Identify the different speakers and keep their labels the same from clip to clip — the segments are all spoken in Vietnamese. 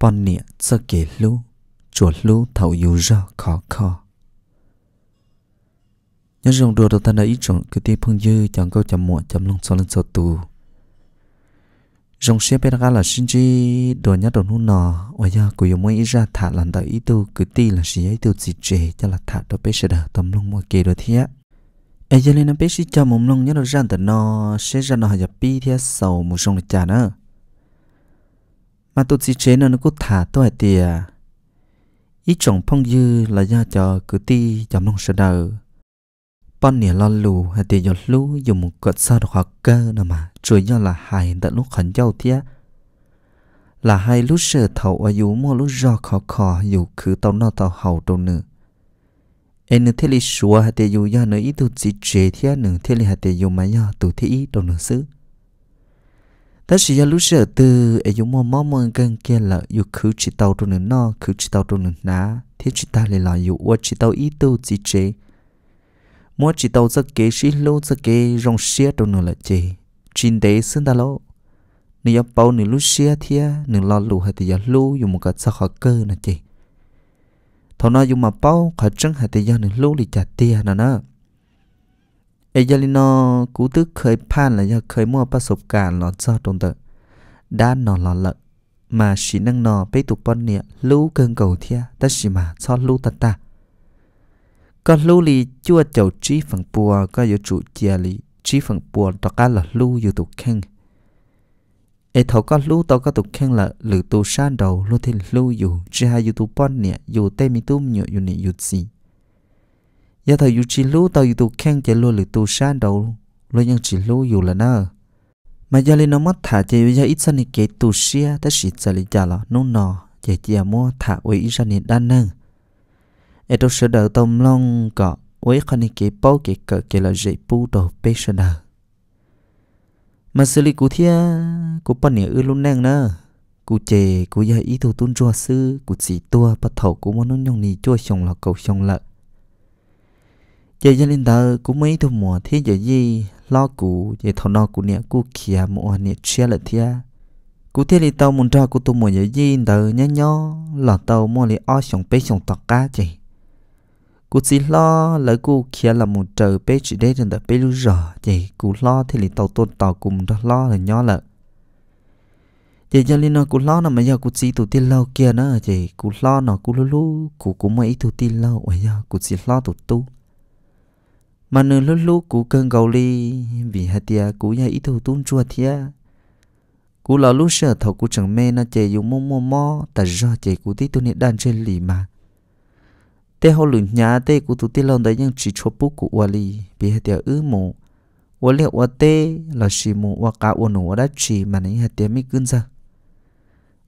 Speaker 1: bọn nịa cho kể lũ chuột lũ thầu dù ra khó khó nhớ rằng đồ đầu ta đã ít chọn cứ tiếp phương dư chẳng câu chẳng muộn chẳng lòng sau lần sau tù rồng xe bên là xin chi đồ nhát đồ nút nọ ôi ya của dùng mấy ra thả lần tại ý tu cứ ti là gì ấy tu gì trề cho là thả đó bé sẽ đỡ tâm lòng mọi kỳ đồ thế ai giờ lên nó bé sẽ cho mồm lòng nhớ đồ ra tận nọ sẽ ra nọ hãy pi thế sầu một sông được trả nữa mà tôi chỉ chế nó nó cứ thả tôi tìa ý chồng phong dư là do cho cứ ti chồng nông sợ đầu bọn nè lo lù hay thì giọt lú dùng một cột sao được hoặc cơ nào mà chủ do là hài tận lúc khẩn giao thía là hai lúc sợ thầu ở dù mua lúc do khó khó dù cứ tàu nó tàu hầu đâu nữa em nữa thế li sủa hay thì dù do nữa ý tụt chỉ chế thía nữa thế li hay thì dù mà do tụt thế ý đâu nữa xứ ta chỉ là lúc giờ từ ấy dùng mò mò mò gần kia là dù cứ chỉ tàu trong nửa nọ cứ chỉ tàu trong nửa ná thế chỉ ta lại là dù ua chỉ tàu ít tàu chỉ chế mua chỉ tàu ra kế sĩ lô ra kế rong xia trong nửa là chế chín đế xin ta lô nếu yếu bao nửa lúc xia thia nửa lo lù hay thì yếu lù dùng một cái sao khó cơ nè chế thằng nó dùng mà bao khó chân hay thì yếu nửa lù thì chả tiền nè nè Ejalino cú tức khởi pan là do khởi mua ba sụp cả cho trong tờ đã nó lọ lợ mà chỉ năng nó bê tụ bọn nịa lũ cơn cầu thia ta chỉ mà cho lũ ta có lũ lì chua chầu trí phần bùa có yếu chủ chia lì trí phần bùa đó cá là lũ yếu tụ khen ai thầu có lũ tao có tụ khen là lữ tụ san đầu lũ thì lũ yếu chỉ hai yếu tụ yếu tê mi tụm nhựa yếu nịa yếu gì giờ thời dù chỉ lú tao dù tụ khen chạy lúa lử tụ sa đầu lúa nhân chỉ lú dù là nơ mà giờ lên nó mất thả chỉ bây giờ ít sanh kế tụ xia ta xịt xả lì chả là nung nò chỉ chia à mua thả với ít sanh đan nâng ở đâu sẽ đầu tôm long cọ với khăn kế bao kế cỡ kế là dễ pu đồ bê sơ đờ mà xử lý cụ thia cụ bận nhớ ư luôn nâng nơ cụ chè cụ giờ ít thủ tuân chua sư cụ chỉ tua bắt thầu cụ muốn nó nhong nì cho xong là cầu xong lợ chị dân linh tờ cũng mấy thu mùa thiên giờ gì lo cụ chị thọ nó cụ nè cụ kia mùa nè chia lại thia cụ thiên thì tàu muốn cho cụ tu mùa giờ gì tờ nhá nhó lọ tàu mua lấy o sống bê sống tọt cá chị cụ chỉ lo lỡ cụ kia là một trời bê chỉ đây trên tờ bê lu rò chị cụ lo thiên thì tàu tôn tàu cũng muốn lo là nhó lợ chị giờ linh nó cụ lo nó mà giờ cụ chỉ tụ tiền lâu kia nữa chị cụ lo nó cụ lu lu cụ cũng mấy tụ tiền lâu bây giờ cụ chỉ lo tụ tu mà nương lúc lúc cú cơn gầu ly vì hạt tia cú ya ít thu tuôn chua thia cú lò lúc sợ thầu cú chẳng mê na chè dùng mô mô mò ta do chè cú tí tu nít đan trên lì mà tê hậu lửng nhà tê cú tu tí lòng đấy nhưng chỉ cho bút cú ua lì vì hạt tia ư mù ua liệu ua tê là chỉ mù ua cả ua nụ ua đã chỉ mà nấy hạt tia mi cưng ra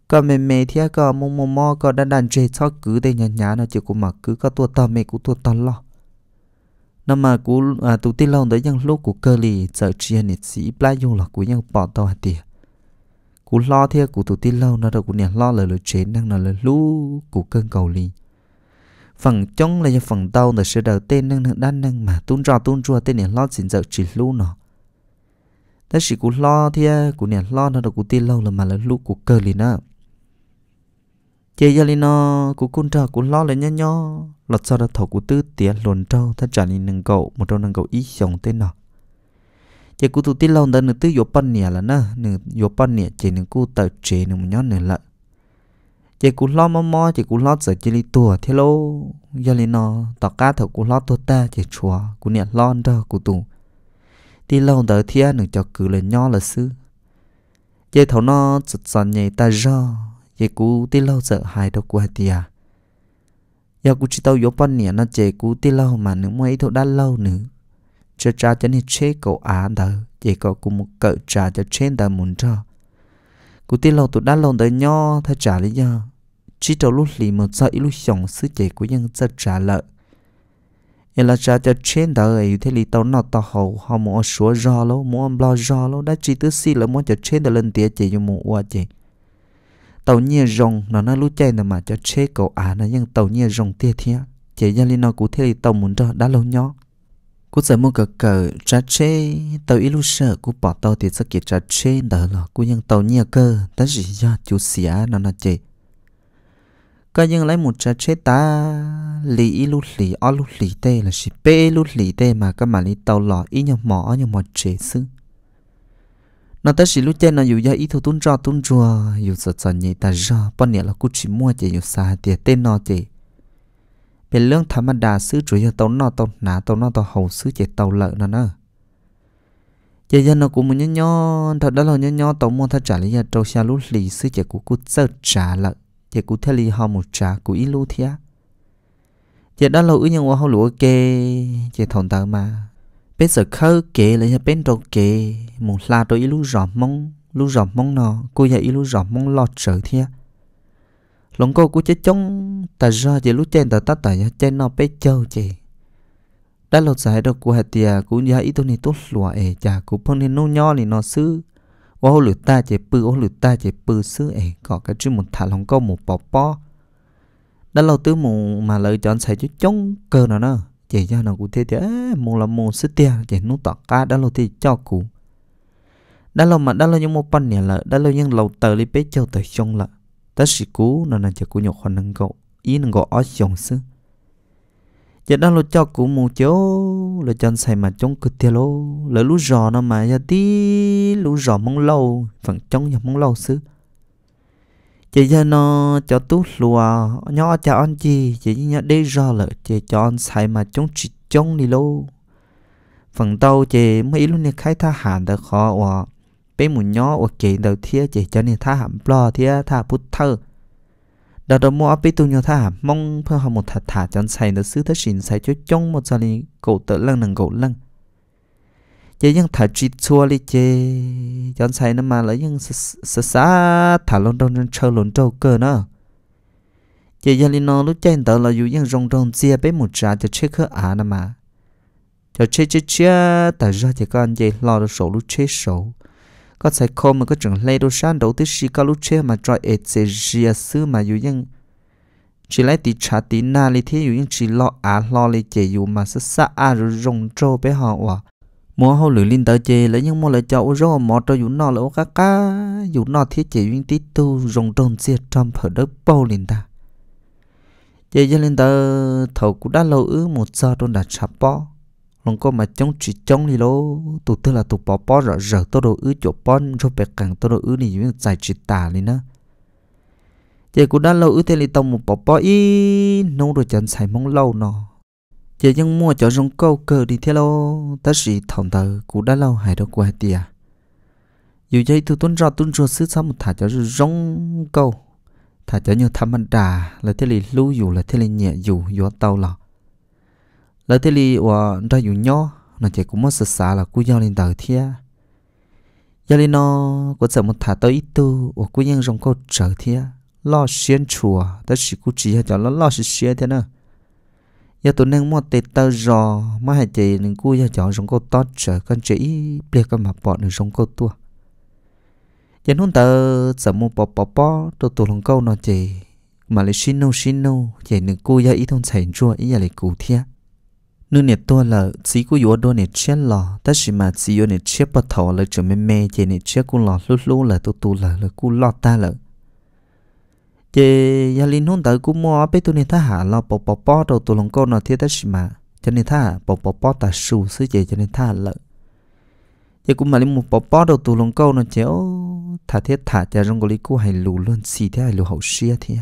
Speaker 1: có mê mê thia có mô mô mò có đan đan chè cho cứ tê nhà nhà nó chỉ cú mà cứ có tua to mê cú tua to lo nó mà cú à tụ tí lâu tới dân lúc của cơ lì sợ chia nịt sĩ bảy dùng là của những bỏ tàu hạt tiền cú lo theo của tụ tí lâu nó đâu cú nhà lo lời lời chuyện năng là lời lú của cơn cầu lì phần chống là do phần đau là sẽ đầu tiên nâng đan năng mà tuôn trò tuôn trò tên nhà lo xin sợ chỉ lú nó ta chỉ cú lo theo của nhà lo nó đâu của tí lâu là mà là lú của cơ lì nữa chị giờ lên nó cú cún trò cú lo lên nhá nhó lật sau đó thầu cú tư tía luồn trâu ta trả nên nâng cậu một trong nâng cậu ít sống tên nọ chị cú tụ tin lâu đã nửa tư yếu pan nè là na nửa yếu pan nè chị nửa cú tờ chế nửa một nhón nửa lợn chị cú lo mò mò chị cú lo sợ chị đi tua thế lô giờ lên nó tỏ cá thầu cú lo tua ta chị chùa cú nè lon đó cú tụ tin lâu đã thiên nửa cho cứ lên nhó là sư chị thầu nó sụt sàn nhảy ta ra ye cú ti lâu sợ hai đâu qua tia ya cú chỉ tao yếu pan nè nó chè cú ti lâu mà nếu mấy thâu đã lâu nữa cho cha cho nên chế cậu á đó chỉ cậu cú một cậu trả cho trên đời muốn cho cú ti lâu tụi đã lâu đời nho thay trả lý do chỉ trong lúc lì một giờ ít lúc sống sự chế của dân trả trả lợi em là trả cho trên đời ấy thế lì tao nọ tao hầu, họ muốn số rõ lâu muốn lo rõ lâu đã chỉ tứ xì là muốn cho trên đời lên tiệt chế cho muốn qua chỉ tàu nhia rồng nó nó lúc chơi là mà cho chế cầu à nó nhưng tàu nhia rồng tia thia chỉ gia linh nó cú thế thì tàu muốn cho đã lâu nhó cú sợ mua cờ cờ trả chế tàu ít lúc sợ cú bỏ tàu thì sẽ kịp trả chế đỡ là cú nhưng tàu nhia cơ ta gì do chú xỉa nó nó chế có nhưng lấy một trả chế ta lì ít lúc lì ó lúc lì tê là chỉ bê lúc lì tê mà các mà lì tàu lò ít nhau mỏ nhau mỏ chế xứ nó tới xí lúc trên nó dù do ít thu tún cho tún chùa dù sợ sợ nhị ta ra, bọn nhẹ là cú chỉ mua chỉ dù xa thì tên nó chỉ về lương tham ăn đà sứ chủ yếu tàu nó tàu nã tàu nó tàu hầu sứ chỉ tàu lợn nó nữa giờ dân nó cũng muốn nhớ nhon, thật đó là nhớ nhon tàu mua thật trả lý do trâu xa lúc lì sứ chỉ của cú sợ trả lợn chỉ cú theo lì họ một trả cú ít lưu thia giờ đó là ứ nhân hoa hậu lúa kê chỉ thòng tờ mà bây giờ khơ kê là nhà bên đầu kê một là tôi lúc rõ mong lúc rõ mong nó cô giờ lúc rõ mong lo trở thia lòng cô cũng chết chống ta ra chỉ lúc trên ta ta ta nhà trên nó bé chơi chị đã lột giải đâu của hạt tiề cũng giá ít tôi này tốt lụa ẻ chả cũng phong nên nô nho thì nó xứ ô lửa ta chỉ bự ô lửa ta chỉ bự xứ ẻ có cái chữ một thả lòng câu một bò po đã lâu tứ mù mà lựa chọn xài chút chống cơ nào nữa chỉ cho nó cụ thế thì mong là mong sức tiền chỉ nút tọt cá đã lâu thì cho cụ đã lâu mà đã lâu những một phần nhà lợ đã lâu những lâu tờ đi bé cho tới trong là ta sĩ cú nó là chỉ cú nhọc hoàn năng cậu ý năng gọi ở trong sư giờ đã lâu cho cụ mù chiếu là chân xài mà trong cực thiệt lô là lũ rò nó mà ra tí lũ rò mong lâu phần trong nhà mong lâu sư chị cho nó cho tú lùa nhỏ cho anh chị chị nhớ đi ra là chị cho anh xài mà chống chỉ chống đi lô phần tàu chị mấy luôn này khai thác hàn được khó và bé mù nhỏ và chị đầu thia chị cho nên thác hàm lo thia thác bút thơ đó đó mua bé tu nhau tha mong phơ hàm một thà thà cho anh xài được sứ thất xin xài cho chống một giờ này cổ tự lăng nằng cổ lăng chế nhưng thả chi chua li chế chọn sai nó mà lấy nhưng sa sa thả lon đông nên chờ lon trâu cơ nữa. chế giờ li nó lúc chơi tới là dù nhưng rong rong chia bé một trà cho chế khơ à nó mà cho chế chế chế tại ra thì có anh chị lo được sổ lúc chế sổ có sai khô mà có trường lấy đồ san đầu tiên xí có lúc chế mà trói ế chế chia sư mà dù nhưng chỉ lấy tí trà tí na li thế dù nhưng chỉ lo à lo li chế dù mà sa sa à rồi rong trâu bé họ à mua hậu lưỡi linh tờ chê lấy những mua lại cháu rồi mò cho dù nó là cá cá dù nó thiết chế viên tí tu rồng tròn xe trăm phở đất bao linh ta chê cho linh tờ thầu cũng đã lâu ứ một giờ trôn đặt sạp bó lòng có mà chống chỉ chống đi lô tụ tư là tụ bỏ bó rõ rỡ tôi đồ ứ chỗ bó rồi bẹt càng tôi đồ ứ này dưới giải chỉ tà lên nữa chê cũng đã lâu ứ thế lì tông một bỏ bó y nông rồi chẳng xài mong lâu nó chị dân mua cho rong câu cờ đi theo lâu ta sĩ thòng tờ cú đã lâu hài đâu qua tia dù vậy tôi tuân ra tuân ra xứ sao một thả cho rong câu thả cho như tham ăn đà là thế lì lưu dù là thế lì nhẹ dù gió tàu lọ là thế lì ở ra dù nhỏ nó chạy cũng mất sợ là cú giao lên tờ thia giao lên nó có sợ một thả tới ít tu và cú nhân rong câu trở thia lo xuyên chùa ta chỉ cú chỉ cho nó lo xuyên thế nữa giờ tôi nên mua tê tơ rò mà hai chị nên cua giờ chọn giống câu tốt trở con chỉ biết con mà bọn được giống câu tua giờ nôn tơ sợ mua bò bò bò tôi tôi không câu nó chị mà lại xin nô xin nô chị nên cua giờ ít thôn xảy chua ít giờ lại cụ thia Nước nè tua là chỉ cua yếu đôi nè chết lò ta chỉ mà chỉ yếu nè chết bắt thầu là trở mê mê chị nè chết cua lò lú lú là tôi tôi là là cua lọt ta là chế gia linh hôn tới cũng mua bé tu nên tha hà lo bỏ bỏ bỏ đầu tu lòng con nó thiết tất mà cho nên tha bỏ bỏ bỏ ta sù sư chế cho nên tha lợ chế cũng mà linh một bỏ bỏ đầu tu lòng con nó chế ô thả thiết thả cha rong goli cú hay lù luôn xì thế hay lù hậu xia thế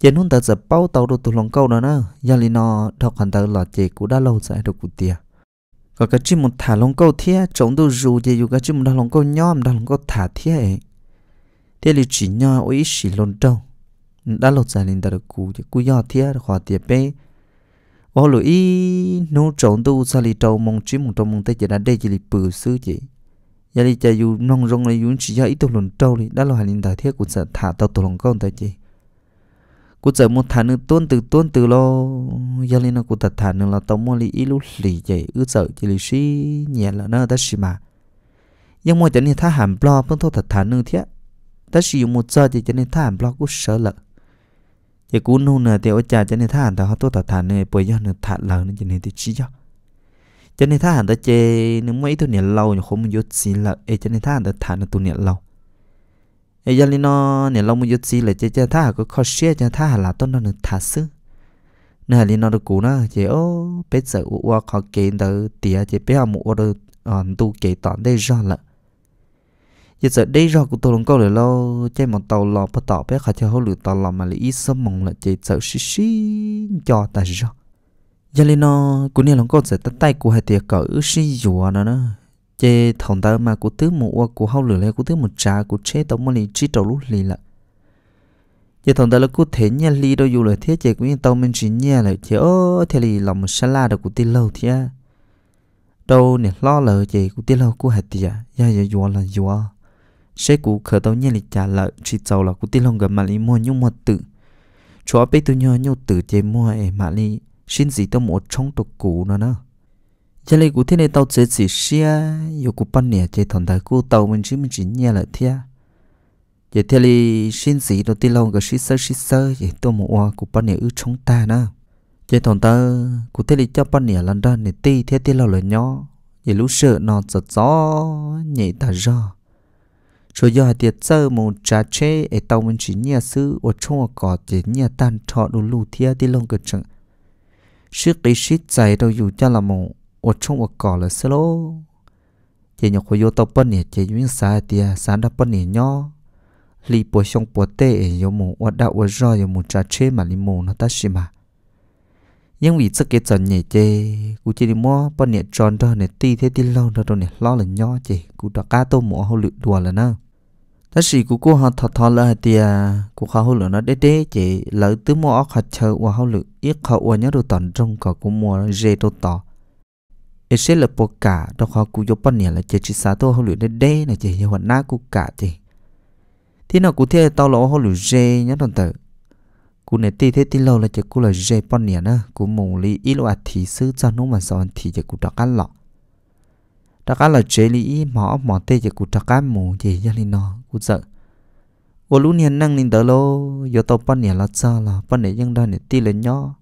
Speaker 1: chế hôn tới giờ bao tàu đầu tu lòng câu nó nè gia linh nó đọc hẳn tới là chế cũng đã lâu rồi đâu cụ tiệt có cái chim một thả lòng câu thế chống đồ dù chế dù cái chim một thả lòng câu nhóm thả lòng câu thả thế thế là chỉ nhau ôi chỉ lon trâu đã lột ra lên đã được cú thì cú do thiệt khó tiệt bé ô lũ ý nô trộn tu sa lì trâu mong chí mong trâu mong tây chỉ đã đây chỉ lì bự sư chỉ giờ thì chạy dù nông rong này yun chỉ do ít tu lon trâu lì đã lo hành linh đại thiết cũng sẽ thả tàu tu lon con tây chỉ cú sợ một thả nữa tuôn từ tuôn từ lo giờ lì nó cú thật thả nữa là tàu mua lì ít lúc lì chạy ư sợ chỉ là xí nhẹ là nó đã xí mà nhưng mà chẳng như thả hàm lo vẫn thôi thật thả nữa thiết ta sử dụng một giờ thì cho nên thả block của sở lợ thì cú nô nè thì ở cha cho nên thả ta họ tốt thả thả nè bởi do nè thả lợ nên cho nên thì chỉ cho cho nên thả ta chê nếu mấy tôi nè lâu nhỉ không muốn xí lợ ấy cho nên thả ta thả nè tôi nè lâu ấy giờ nó nè lâu muốn xí lợ cho cho thả có khó xé cho thả là tốt nó nè thả xứ nè lì nó được cú nó chê ô bây giờ ua khó kê từ tía chê bây giờ mua đỡ ờ, tu kê tỏ đây ra lợ giờ giờ đây rồi cũng tôi lồng câu rồi lo chơi một tàu lò bắt tàu bé khai chơi hỗ lửa tàu lò mà lấy ít sớm mong là chơi sợ xí xí cho ta rồi giờ lên nó cũng nên lồng câu sẽ tắt tay của hai tiệc cỡ xí dùa nó nữa chế thằng ta mà của thứ một qua của hao lửa lên của thứ một trà của chế tổng mà lấy chỉ trầu lúc lì là giờ thằng ta là của thế nhà lì đâu dù là thế chơi cũng như tàu mình chỉ nhà là chơi ô thế lì làm một la được của tí lâu thế à? đâu nè lo à? dạ, dạ, là chơi của tí lâu của hai tiệt giờ giờ dù là dù sẽ cú khởi đầu nhẹ lịch trả lợi chỉ giàu là cú tin lòng gần mà lý mua nhung một tử chúa bé tôi nhớ nhau tử chế mua em mà lý xin gì tao một trong tục cũ nữa nè giờ lấy cú thế này tao chế chỉ xia yêu cú bắn nè chế thằng đại cú tàu mình chỉ mình chỉ nhẹ lại thia giờ thế này xin gì đầu tiên lòng gần xí sơ xí sơ vậy tôi một oa cú bắn nè ư trong ta nè giờ thằng ta cú thế này cho bắn nè lần ra này ti thế thế lâu lời nhỏ vậy lúc sợ nó giật gió nhẹ ta ra cho giờ tiệt sơ một trà chê ở tàu mình chỉ nhà sư ở trong có chỉ nhà tan thọ đủ lù thia đi lông cực chừng sư kỳ sĩ chạy đâu dù cho là một ở trong có là sơ lô chỉ nhọc hồi tàu bên này chỉ những xa tiệt sản đắp bên này nhỏ lì bồi xong bồi tê ở yêu mù ở đạo ở rồi yêu mù trà chê mà lì mù nó ta xí mà nhưng vì sức cái trần nhẹ chê cú chỉ đi mua bao nhiêu tròn thôi này ti thế ti lâu đó rồi này lo là nhỏ chê cú đã cá tô mỏ hậu lựu đùa là nó ta sĩ cú cô họ thọ thọ là tia cú khao hậu lựu nó đế đế chê lỡ tứ mua họ chờ qua hậu lựu ít khao qua nhớ đồ tận trong cả cú mua dê đồ tỏ ít sẽ là bộ cả đó họ cú vô bao nhiêu là chê chỉ sao tô hậu lựu đế đế này chê như hoạt nát cú cả chê thế nào cú thế tao lỗ hậu lựu dê nhớ đồ tờ cú này tê thế tê lâu là chỉ cú là dễ bọn nè na cú mù li ít là thì sư cho nó mà sòn thì chỉ cú trọc cá lọ trọc cá là chế li mỏ mỏ tê chỉ cú trọc cá mù gì cho li nó cú sợ ô lũ nè năng nên đỡ lô giờ tao bọn nè là sao là bọn nè dân đó nè tê là nhó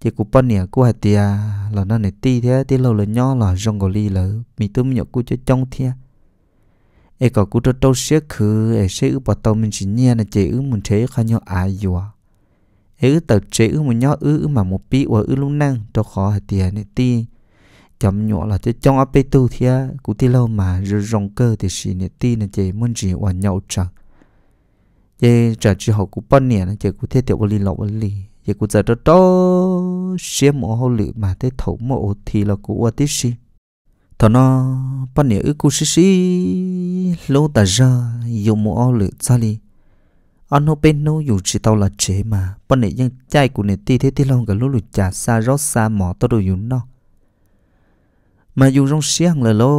Speaker 1: chỉ cú bọn nè cú hạt tia là nó nè tê thế tê lâu là nhó là rong gò li là mi tôm nhọ cú cho trong thia ai có cú cho tao xếp khứ ai xé ư bỏ tao mình chỉ nhẹ là chỉ ư mình thế khai nhau ai à vừa ư tờ chế ư một nhó ư mà một pi và ư lúc năng cho khó hạt tiền này ti chấm nhỏ là chứ trong áp tu thì cụ ti lâu mà rồi rong cơ thì xì này ti này chế muốn gì và nhậu chẳng chế trả chỉ học cụ bận nè chế cụ thế tiểu bali lọc bali chế cụ giờ đó đó xé mỏ hậu lự mà thế thấu mỏ thì là cụ ở tí xì thằng nó bận nè ư cụ xí xí lâu ta ra dùng mỏ hậu lự ra li anh hô bên nô dù chỉ tao là chế mà bọn này dân chạy của này ti thế ti long cả lúc lụt chả xa rót xa mỏ tao đồ dùng nó mà dù rong xiang là lô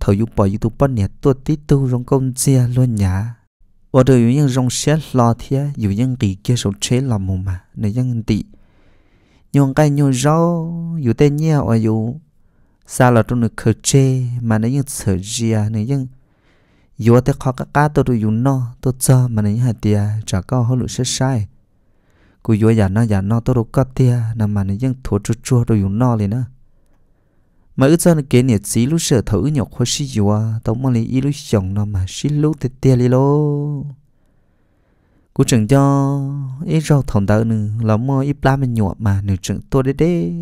Speaker 1: thầu dù bỏ dù tu bọn này tua tí tu rong công chia luôn nhá ở đời dù những rong xiang lo thế dù những kỳ kia số chế là mù mà này dân tị nhon cái nhon rau dù tên nhau ở dù xa là trong được khơi chế mà này dân sợ gì à này dân yếu thế khó cả cá tôi rồi dùng nó tôi cho mà này hạt tia trả có họ lũ sẽ sai cú yếu giả nó giả nó tôi rồi cắt tia nằm mà này dân thua chu chua rồi dùng nó liền nữa mà ước cho nó kể nhiệt xí lúc sợ thử nhọc khó xí yếu tao muốn lấy ý lúc chồng nó mà xí lúc thì tia li lô cú chừng cho ý rau thòng tao nữa là mua ít lá mình nhọt mà nửa chừng tôi đấy đấy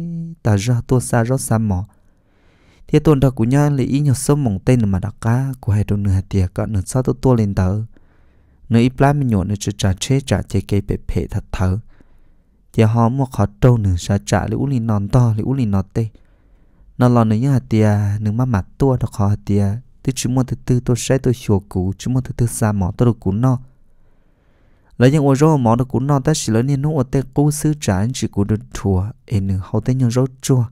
Speaker 1: ta ra tôi xa ra xa mỏ thì tuần đặc của nhau là ý nhờ sớm mong tên mà đặc cá của hai trong nửa hạt tiệc cả nửa sau tôi tua lên tờ nửa ít lá mình nhộn nửa chữ trà chế trà chế cây bể bể thật thở giờ họ mua khó trâu nửa sa trà lũ lì non to lũ lì nọt tê nó lò nửa như hạt tiệc nửa má mặt tua đặc khó hạt tiệc tôi chỉ mua thứ tư tôi sẽ tôi hiểu cũ chỉ mua thứ tư xa mỏ tôi được cũ no lấy những ô rô mỏ được cũ no ta chỉ lấy nên nó ô tê cũ sư trả chỉ cũ được thua em nửa hậu tê nhờ rô chua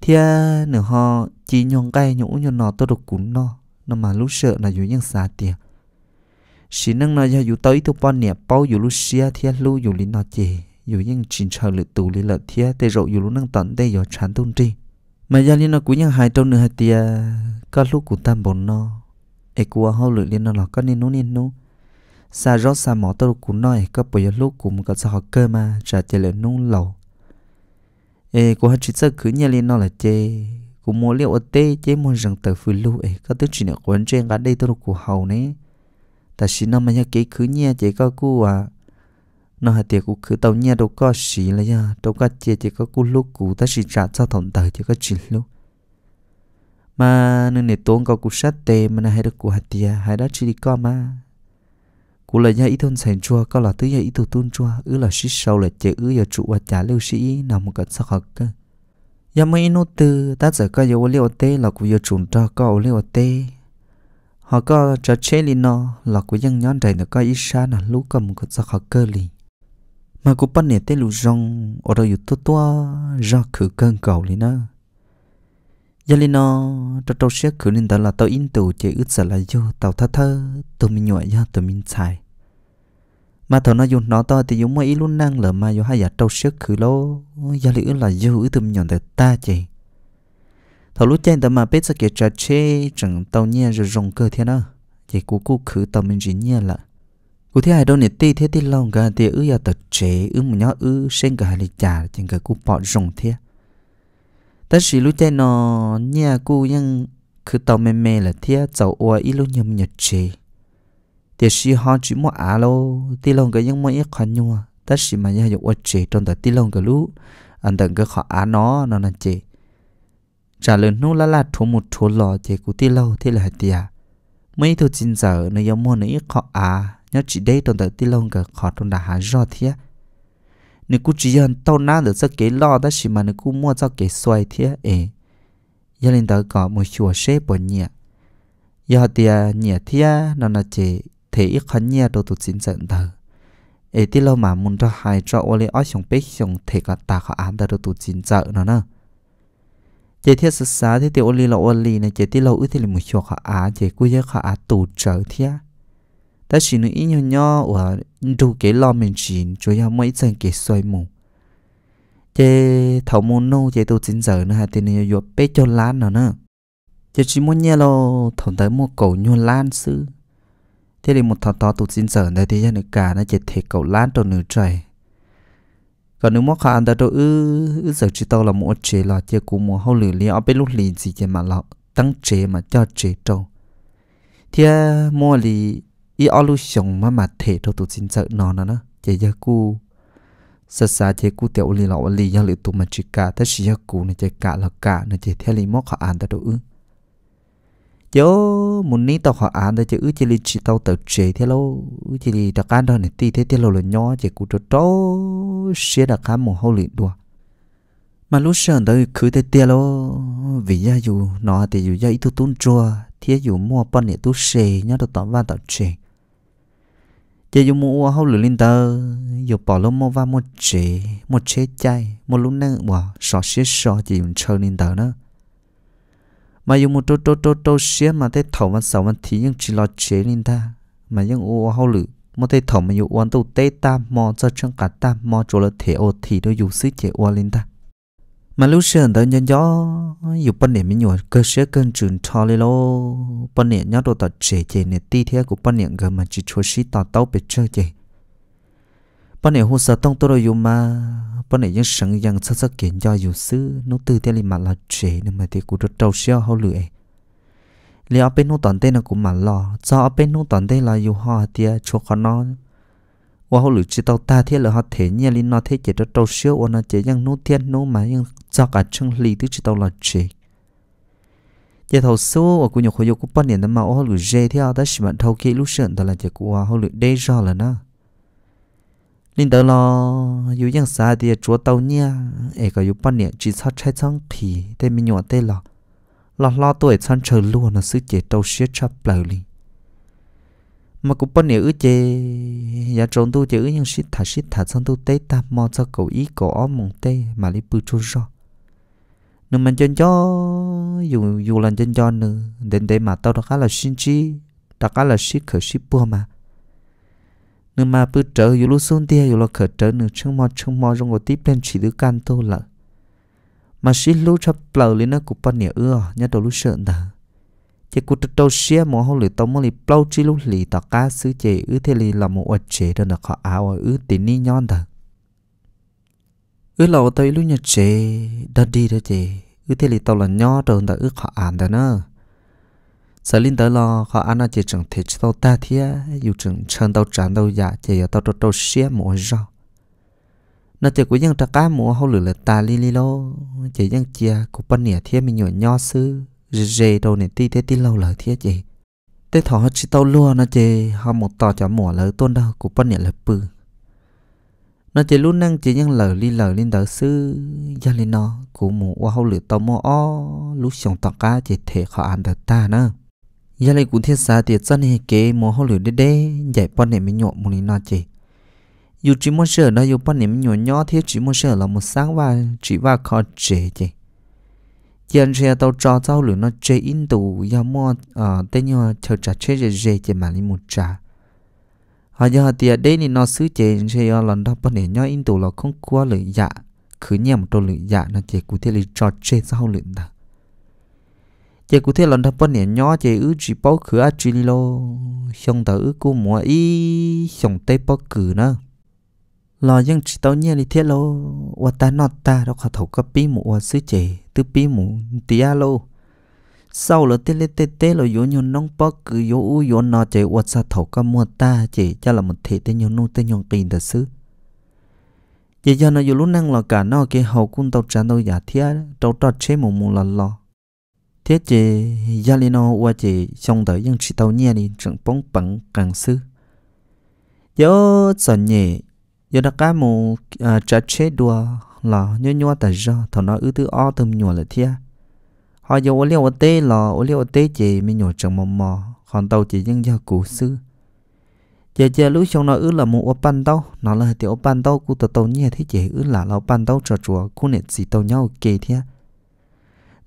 Speaker 1: thia nửa họ chỉ nhong cay nhũ nhon nọ tôi được cún nọ nó mà lúc sợ là dù nhân xa tiền sĩ năng nó giờ dù tới tôi bọn nẹp bao dù lúc xia thia lu dù lý nọ chè dù nhân chỉnh chờ lự tù lý lợi thia tê rộ dù lúc năng tận tê giờ chán tung tri mà gia liên nó cũng nhân hai trâu nửa hạt tia có lúc cũng tam bốn nọ ai qua hao lựa liên nó là có nên nô nên nô xa rót xa mỏ tôi được cũng nói có bây giờ lúc cũng có sao họ cơ mà trả tiền lại nung lẩu ê cô hát chỉ sợ cứ nhà lên nó là chê cô mua liệu ở tê chế mua rằng tờ phù lưu ê các tức chỉ nữa quấn trên cả đây tôi được của hầu nè ta xin nó mà nhà kế cứ nhà chế có cô à nó hạt tiệc cũng cứ tàu nhà đâu có xí là ya đâu có chê chế có cô lúc cũ ta xin trả cho thằng tờ chế có chỉ lúc mà nên để tốn có cô sát tê mà nó hay được của hạt tiệc hay đó chỉ đi có mà cú là nhà ít thôn sành chua có là tới nhà ít thủ tuôn chua ứ là xí sâu là chế ứ giờ trụ và trả lưu sĩ nằm một cái sắc hật cơ giờ mấy nô tư ta giờ có giờ liệu tế là cú giờ trùng cho có liệu tế. họ có cho chế li nó là cú dân nhón đầy nó có ít xa là lú cầm một cái sắc hật cơ li mà cú bắt nè tế lù rong ở đâu yếu tố tua ra khử cơn cầu li nữa Yalino cho tàu xe khử nên đó là tàu in tù chế ước sợ là vô tàu thơ thơ tụi mình nhọ do tụi mình xài mà thầu nó dùng nó to thì dùng mấy luôn năng lờ mà vô hai giờ tàu xe khử lô giờ lý là vô ước tụi mình nhọn được ta chị thầu lúc chơi tao mà biết sẽ kìa chơi chê chẳng tàu nhia rồi rồng cơ thế nào chỉ cố cố khử tàu mình chỉ nhia là cố thế ai đâu nè ti thế ti lòng cả thì ước giờ tàu chế ước một nhóc ước sinh cả hai lì trà chẳng cả cố bỏ rồng thế ta chỉ lúc tên nó nhà cô vẫn cứ tàu mềm mềm là thế tàu ua ít lúc nhầm nhật chế thế chỉ họ chỉ mua á lô tí lòng cái nhưng mua ít khoan nhua ta chỉ mà nhà dục ua chế trong đó tí lòng cái lũ anh tận cái khó á nó nó là chế trả lời nô là là thua một thua lò thì cũng tí lâu thế là tia mấy thứ chín giờ nó giống mua nó ít khó á nhớ chỉ đây trong đó tí lòng cái khó trong đó hà do thia nếu cứ chỉ hơn tao na được cho cái lo đó chỉ mà nếu cú mua cho cái xoay thế ấy giờ lên tới có một chùa xếp bọn nhẹ giờ thì nhẹ thế nó là chỉ thể ít khăn nhẹ đồ tụt chính giận thờ ấy thì lâu mà muốn cho hai cho ô lê ở trong bếp trong thể cả ta khó án đồ tụt chính giận nó nữa chế thiết sự xá thì tiêu ô lì là ô lì này chế tiêu lâu ư thì là một chùa khó á chế cú giờ khó á tụt thì à ta chỉ nó ít nhỏ nhỏ và đủ cái lo mình chỉ cho yếu mấy chân cái xoay mù chế thầu mù nô chế tôi chính giờ nữa hai tên này vô bé cho lá nó nữa chế chỉ muốn nhớ lo thầu tới một cầu nhô lan sư thế thì một thầu to tôi chính giờ đây thì ra nó cả nó chế thể cầu lan trong nửa trời còn nếu mà hạn anh ta đâu ư ư giờ chỉ tao là một chế là chế cũng một hậu lửa liền ở bên lúc liền gì chế mà lọ tăng chế mà cho chế trâu thì mua lì y ở lu sống mà mà thể đâu tụ xin sợ nó nó nó chế giờ cu sa sa chế cu tiểu lì lão lì giờ lì tụ mà chỉ cả thế chỉ gia cu này chế cả là cả này chế theo lì móc họ ăn tới đâu ư chỗ muốn ní tao họ ăn tới chế ư chế lì chỉ tao tao chế thế lâu ư chế lì đặc ăn thôi này ti thế thế lâu là nhỏ chế cu cho trâu xé đặc ăn một hậu lì đùa mà lúc sáng tới cứ thế tia lo vì gia dù nó thì dù gia ít tu tún chua thế dù mua bận để tu xề nhá được tao van tao chề chỉ dùng mua hậu lửa linh tơ dù bỏ lỗ mua và một chế một chế chay một lúc nâng bỏ sọ xế sọ chỉ dùng chơi linh tơ nữa mà dùng một tô tô tô tô xế mà thấy thầu mà sầu mà thì nhưng chỉ lo chế linh ta mà nhưng ô hậu lửa mà thấy thầu mà dùng uống tụ tê ta mò cho chân cả ta mò chỗ là thể ô thì đôi dù sức chế uống linh ta mà lúc xưa tới nhân gió dù bên này mình nhồi cơ sở cần trường cho lên lô bên này nhớ đồ tật trẻ trẻ này ti thế của bên này gần mà chỉ cho xí tao tao bị chơi chơi bên này hồ sơ tông tôi rồi mà bên này những sẵn rằng sơ sơ kiện do dù xứ nó từ thế này mà là trẻ nên mà thì cũng rất trâu xeo hậu lưỡi liệu bên nó toàn tên là cũng mà lo cho bên nó toàn tên là dù họ thì cho con nó ว่าเขาหลุดจีตาตาเทียเลยเขาเทเนี่ยลินนอเทเจตเราเชื่อว่าน่าจะยังนู้เทียนนู้มายังจอกอัดช่างลีที่จีตาเราเจเจ้าสู้ว่ากูอยากคุยกูปั้นเนี่ยนั่นมาว่าเขาหลุดเจเทียแต่สิมันเท่าเกี่ยลูกเชิญแต่ละเจ้ากูว่าเขาหลุดได้จอแล้วนะลินเดอร์ลออยู่ยังสาเดียจัวเตาเนี่ยเอก็อยู่ปั้นเนี่ยจีชอบใช้ช่างผีแต่ไม่หยวนเต้หรอหลอดลอตัวเองฉันเชิญล้วนนะซื้อเจ้าเชี่ยชับเปล่าลิ mà cũng bao nhiêu chê nhà dạ trốn tu chữ nhưng shit thả shit thả xong tu tế ta mò cho cậu ý cổ ó mùng tê mà lấy bự chua ro nếu mình chân cho dù dù lần chân cho nữa đến đây mà tao đã khá là xin chi đã khá là shit khởi shit bua mà nếu mà bự trở dù lúc xuống tia dù là khởi trở nữa chân mò chân mò trong ngồi tiếp lên chỉ đứa can tu lợ mà shit lúc chấp lờ lên nó cũng bao nhiêu ưa nhớ đầu lúc sợ ta thì cụ tổ xia mồ hôi lửa tao mồ lì plau chi lúc lì tao cá sư chế ư thế lì là một vật chế đơn là khó áo ư tí ni nhon thật ư lâu tao lúc nhật chế đơn đi đó chế ư thế lì tao là nho rồi tao ư khó ăn đó nữa sở linh tới lo khó ăn ở chế chẳng thể tao ta thía dù chẳng chân tao chán tao dạ chế tao trâu tổ xia mồ rau nó chỉ của dân trà cá mùa hậu lửa là ta li li lô chỉ dân chia của bên nẻ thiên mình nhỏ nho sư rì đồ này ti thế ti lâu lời thế gì thế thọ chỉ tao lúa nó chỉ họ một tò cho mỏ lời tôn đâu của bên nhà lập bự nó chỉ luôn năng chỉ nhân lời li lời lên đỡ sư gia lên nó của mù qua hậu lửa tao mò o lúc sống tao cá chỉ thể khó ăn được ta nữa gia lên cũng thiết xa tiệt dân hệ kế mò hậu lửa đê đê dạy bên này mới nhộn mù nó chỉ dù chỉ muốn sửa nó dù bên này mới nhộn nhỏ thiết chỉ muốn sửa là một sáng và chỉ và khó chế chỉ dân ra tàu cho tàu lửa nó chế in tù do mua ở ờ, tên nhau chờ trả chế rề rề chế mà lên một trả họ giờ họ tiệt đây thì nó xứ chế chế do lần đó bọn để nhau in tù là không qua lửa dạ cứ nhầm tàu lửa dạ nó chế cụ thể là trò chế sau lửa đó chế cụ thể lần đó bọn để nhau chế ứ chỉ bao khứ ác chỉ lô, xong tờ ứ cô mua ý xong tay bao cử nữa lo nhưng chỉ tao nhẹ đi thế lo, và ta nọt ta đó khả thấu cấp bí mũ và sứ chế từ bí mũ tía lo. sau lo tê lê tê tê là yếu nhon nong bó cứ yếu u yếu nọ chế và sa thấu cấp mua ta chế cho là một thể tê nhon nung tê nhon kinh thật sứ chỉ cho nó yếu lúc năng lo cả nó cái hậu cung tao trả tàu giả thía tao trót chế mù mù là lo Thiết chế gia lên nó và chế xong đời nhưng chỉ tao nhẹ đi chẳng bóng bẩn càng sứ yo sợ nhẹ giờ đã cá mù trả chế đùa là nhớ nhua tại do thằng nó ưu tư o tôm nhua là thia họ giờ ô liêu ô tê là ô liêu ô tê chị mới nhua chẳng mò mò còn tàu chị nhưng giờ cũ sư giờ giờ lúc xong nó ưu là mù ô ban tàu nó là tiểu ban tàu của tàu tàu nhẹ thế chị ưu là lão ban tàu trò chùa cụ nè gì tàu nhau kì thia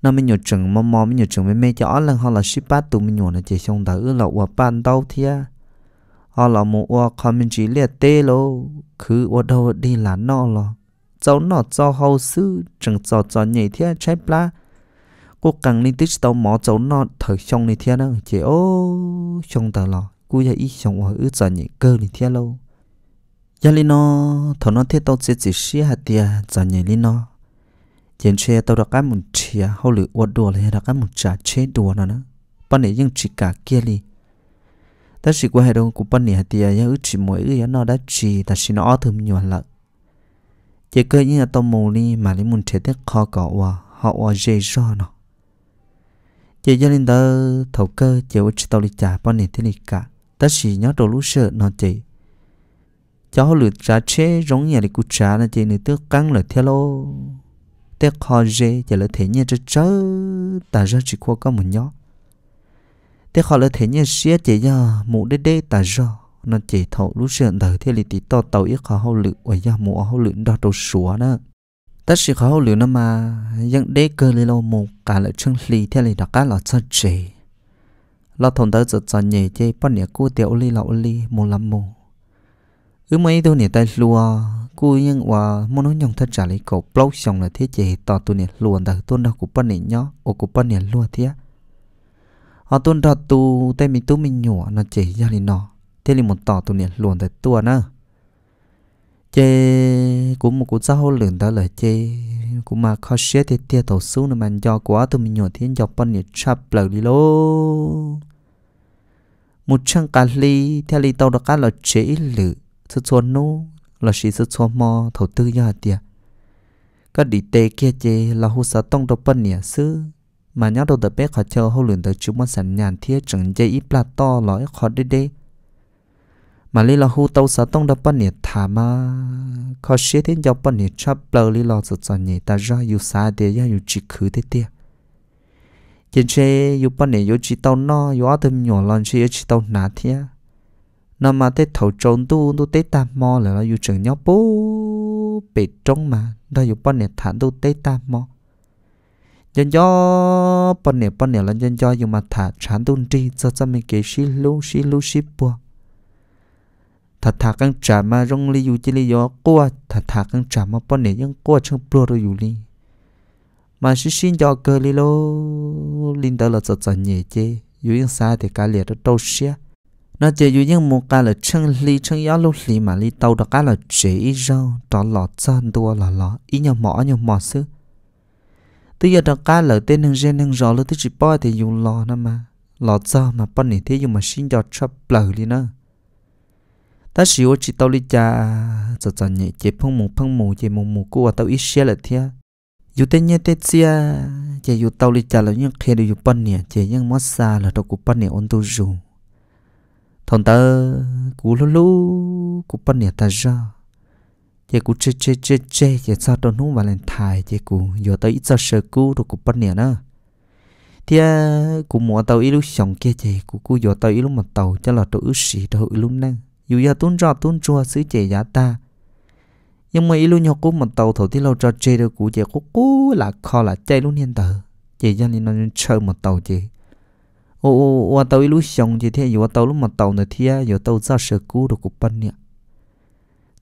Speaker 1: nó mới nhua chẳng mò mò mới nhua chẳng mới mê cho là họ là ship bát tụ mới nhua là chị xong tàu ưu là ô ban tàu thia họ là một ô comment chỉ liệt tê lo, cứ ô đâu đi là nọ lo cháu nó cho hậu sư chẳng cho cho nhảy thế trái pla cô càng nên tích tàu mỏ cháu nó thở xong này thế đâu chỉ ô xong tờ lo, cô giờ ít xong ở ứ cho nhảy cơ này thế lâu giờ lên nó thằng nó thế tao sẽ chỉ xí hạt tiền cho nhảy lên nó hiện xe tao đã cái một chia hậu lửa ô đồ là đã cái một trả chế đùa nó nữa bạn nãy nhưng chỉ cả kia đi ta chỉ qua hệ đồng của bên này thì ya ước chỉ mỗi ước nó đã chỉ ta chỉ nó thơm nhiều lợ chỉ cơ như là tôm mù đi mà lấy muốn chế tiết khó cỏ và họ và dễ do nó chỉ gia nên ta thầu cơ chỉ ước chỉ tao đi trả bên này thế này cả ta chỉ nhớ đồ lúc sợ nó chỉ họ lượt trả chế giống nhà đi cụ trả là chỉ nữ tước căng là theo lô tiết khó dễ chỉ là thế như chơi ta ra chỉ qua có một nhóm thế họ là thế nhân xía chỉ do mũ đế đế ta do nó chỉ thầu lúc sườn đời thế là tí to tàu ít khó hậu lựu và do mũ hậu lựu đo đầu sủa đó tất sự khó hậu lựu nó mà dân đế cơ li lâu một cả lợi chân lì thế là đó cá là cho trì lo thông tới giật giật nhẹ chơi bắt nhẹ cô tiểu li lậu li mù lắm mù ứ mấy tôi nhẹ tay lùa cô nhưng và muốn nói nhung thật trả lấy cậu blog xong là thế chế tỏ tôi nhẹ luồn đời tôi đâu cũng bắt nhẹ nhó ô cũng bắt nhẹ lùa thế họ tuôn thật tu tên mình tu mình nhủa nó chỉ ra đến nó thế là một tỏ tụ niệm luồn tới tua nữa chê cũng một cuộc giáo lượng đó là chê cũng mà khó xế thì tia tổ số nó mình do quá tụi mình nhổ thiên dọc bọn nhiệt chạp lờ đi lô một trang cá ly theo ly tàu đó cá là chế lử sự chuồn nô là chỉ sự chuồn mò thầu tư ra tia các đi tê kia chê là hồ sa tông đó bọn nhiệt sư mà nhau đâu tập bé khó chơi hậu luyện tới chúng món sẵn nhàn thiết chẳng dây ít là to lõi khó đi đi mà lý là hưu tàu sa tông đập bắn nhiệt thả mà khó xế thế dọc bắn nhiệt chắp lờ lý là sợ sợ nhỉ ta ra yêu xa để ra yêu chỉ khứ thế tiệt trên xe yêu bắn nhiệt yêu chỉ tàu no yêu ở thêm nhỏ lần xe yêu chỉ tàu nà thế nó mà thế thầu trốn tu tu tế tam mò là yêu chẳng nhau bố bị trống mà đó yêu bắn nhiệt thả tu tế tam mò dân cho bọn nè bọn nè là dân cho dùng mà thả chán tôn trì, cho cho mình kể xí lú xí lú xí bùa thả thả căng trả mà rong li dù chỉ li do qua thả thả căng trả mà bọn nè nhưng qua chẳng bùa rồi dù li mà xí xin cho cơ li lô linh đó là cho cho nhẹ chê dù yên xa thì cả liệt đó đâu xía nó chỉ dù yên một cái là chân li chân yếu lúc li mà li tàu đó cái là chế rau đó lọ chân đua là lọ ý nhau mỏ nhau mỏ xứ tới giờ đó cá lỡ tên hàng gen hàng rõ lỡ tới chỉ bao thì dùng lò nó mà lò cho mà bắt nỉ thế dùng mà xin cho chấp lỡ đi nữa ta chỉ có chỉ tao đi cha giờ giờ nhẹ chế phong mù phong mù chế mù mù cua à, tao ít xe là thế dù tên nhẹ tên xe chế dù tao đi cha là những khi đều dùng bao này chế những mất xa là tao cũng bắt nỉ ôn tu dù thằng ta cú lú lú cú bắt nỉ ta ra giờ cũng chê chê chê chê giờ sao đó nung valentine giờ cũng giờ tới ít sao sờ cú rồi cũng bắt nè nữa thì cũng mua tàu ít lúc sống kia chị cũng cũng giờ tới ít lúc mà tàu cho là tàu ước sĩ tàu ít lúc năng dù giờ tuôn ra tuôn chua xứ chị giá ta nhưng mà ít lúc nhau cũng mà tàu thầu thì lâu cho chê được cũng chị cũng cú là kho là chạy luôn hiện tờ chị cho nên nó chơi mà tàu chị ô ô ô tàu ít lúc sống chị thế giờ tàu lúc mà tàu này thì giờ tàu ra sờ cú rồi cũng bắt nè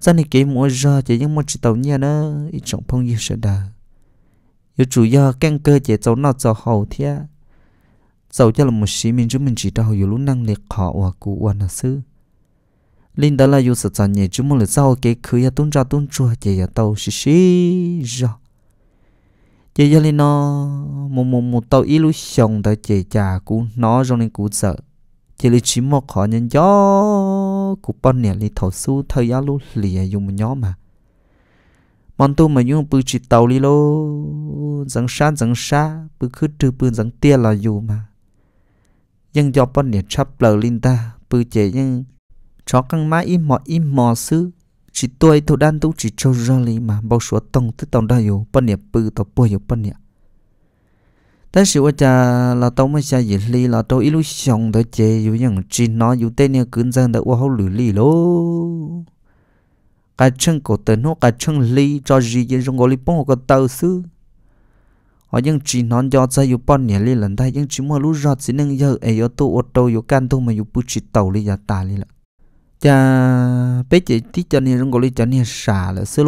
Speaker 1: dân này kỹ mua ra chỉ những một chỉ tàu nha nó ít trọng phong yêu sợ đà yêu chủ do căn cơ chỉ cháu nó cho hậu thia cháu cho là một sĩ mình chúng mình chỉ đào yêu lúc năng lực họ và cụ và nó sư linh đó là yêu sợ chọn nhẹ chúng mình là sau cái khứ ya tuôn ra tuôn chua chỉ ya tàu xí xí ra chỉ ya nên nó một một một tàu illusion đó chỉ chả cú nó trong nên cú sợ chỉ là chỉ một họ nhân gió nó coupon nè li thầu su thời gian lúc lìa dùng nhóm mà món tu mà dùng bự chỉ tàu li lô rằng xa rằng xa bự cứ trừ bự rằng tia là dù mà nhưng do bọn nè chắp lờ linh ta bự chế nhưng chó căng má im mò im mò sư chỉ tôi thầu đan tu chỉ cho ra li mà bao số tông tức tông đa dù bọn nè bự tàu bùa dù bọn nè 但是我家老东们下一里老东一路想的这有人知那有得呢跟上的我好努力喽。cái chân cổ tên nó cái chân lý cho gì dân trong gọi bông có tàu sư họ dân chỉ nói cho ra yêu bọn nhảy lên lần thay dân chỉ mà lúc ra chỉ nâng giờ ấy ở tu ô tô yêu can mà yêu chỉ tàu đi ra ta đi là cha bé chỉ cho nên trong gọi cho nên xả là xí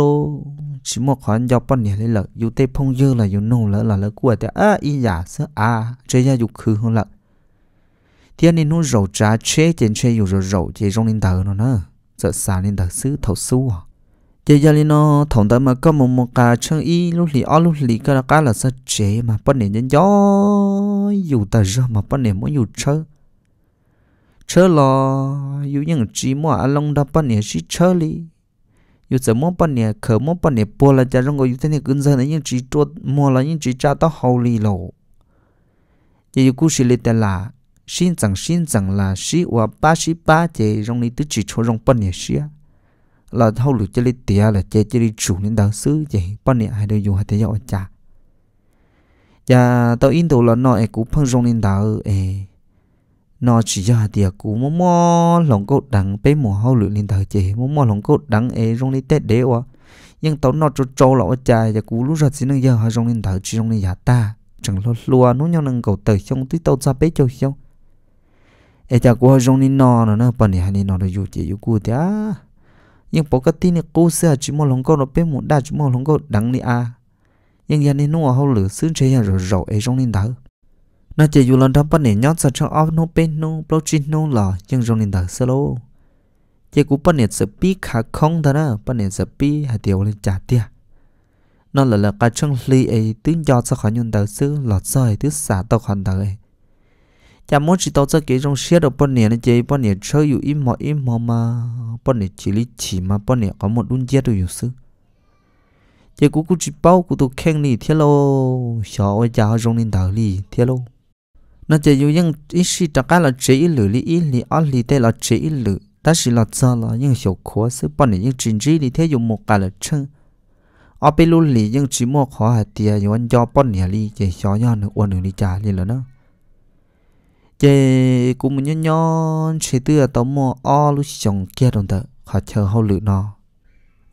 Speaker 1: chỉ một khoản dọc bên này lấy lợ dù tê phong dư là dù nô lợ là lợ của tê à y giả sơ à chơi ra dục khứ hơn lợ thì anh nó rầu trà chế trên chế dù rồi rầu chế trong linh tờ nó nữa sợ xa linh tờ xứ thầu xú à chế gia linh nó thòng tới mà có một một cả chân y lúc lì ó lúc lì cái là cái là sợ chế mà bên này nhân gió dù tờ rồi mà bên này mỗi dù chơi chơi lo dù những chỉ mua lông đó bên này chỉ chơi đi 有怎么半年，可么半年播了，加上我有天天跟着人家去做，摸了人家扎到好里喽。也有故事里的啦，新增新增啦，是我八十八节，让你都只出让半年是啊。là thâu lụt chơi tía là chơi chơi chủ nên đầu sư vậy bao nhiêu hai đứa dùng hai tay dạo cha và tao in tụ là nói cũng phân rong nên đầu ấy nó chỉ ra tiệc cú mò mò lòng cốt đắng bé mồ hôi lửa lên thời chế mò mò lòng cốt đắng ấy rong lên tết đế quá nhưng tao nó cho cho lão cha và cú lúc ra xin nó giờ hai rong lên thời chỉ rong lên giả ta chẳng lo lúa nó nhau nâng cầu tới trong tí tao ra bé châu xong ấy cha cú hơi rong lên nò nó nó bận này hay nó rồi dù chỉ dù cú thì à nhưng bỏ cái tin này cú sẽ chỉ mò lòng cốt nó bé mồ đa chỉ mò lòng cốt đắng đi à nhưng giờ nên nó hôi lửa xương chế rồi rầu ấy rong lên thời nó chỉ dù lần trong bắt nè nhót sợ trong off no pain no protein no lò nhưng trong nền tảng sơ lô chỉ cú bắt nè sợ pi khả không thà đó bắt nè sợ pi hạt tiểu lên trả tia nó là là cái trong ly ấy tiếng cho sao khỏi nền tảng sư lọt rơi tiếng xả tao khỏi tảng ấy chả muốn chỉ tao cho kỹ trong xe đâu bắt nè nó chỉ chơi nè im mò im mò mà bắt nè chỉ lý chỉ mà bắt nè có một đun chết rồi sư chỉ cú cú chỉ bao cú tụ khen lý thiết lô sợ ôi chả trong nền tảng lì thiết lô nó chỉ dùng những ít sự tất cả là chế lử lý ít lý ở lý thế là chế lử ta chỉ là cho là những hiệu quả sự bọn này những chính trị lý thế dùng một cái là chân ở bên luôn lý những chỉ mua khó hạt tiền dùng anh cho bọn này lý chỉ cho nhau nữa uốn nữa đi trả lý là nó chỉ cũng muốn nhau chỉ từ tao mua ở lúc chồng kia đồng tờ họ chờ hậu lử nó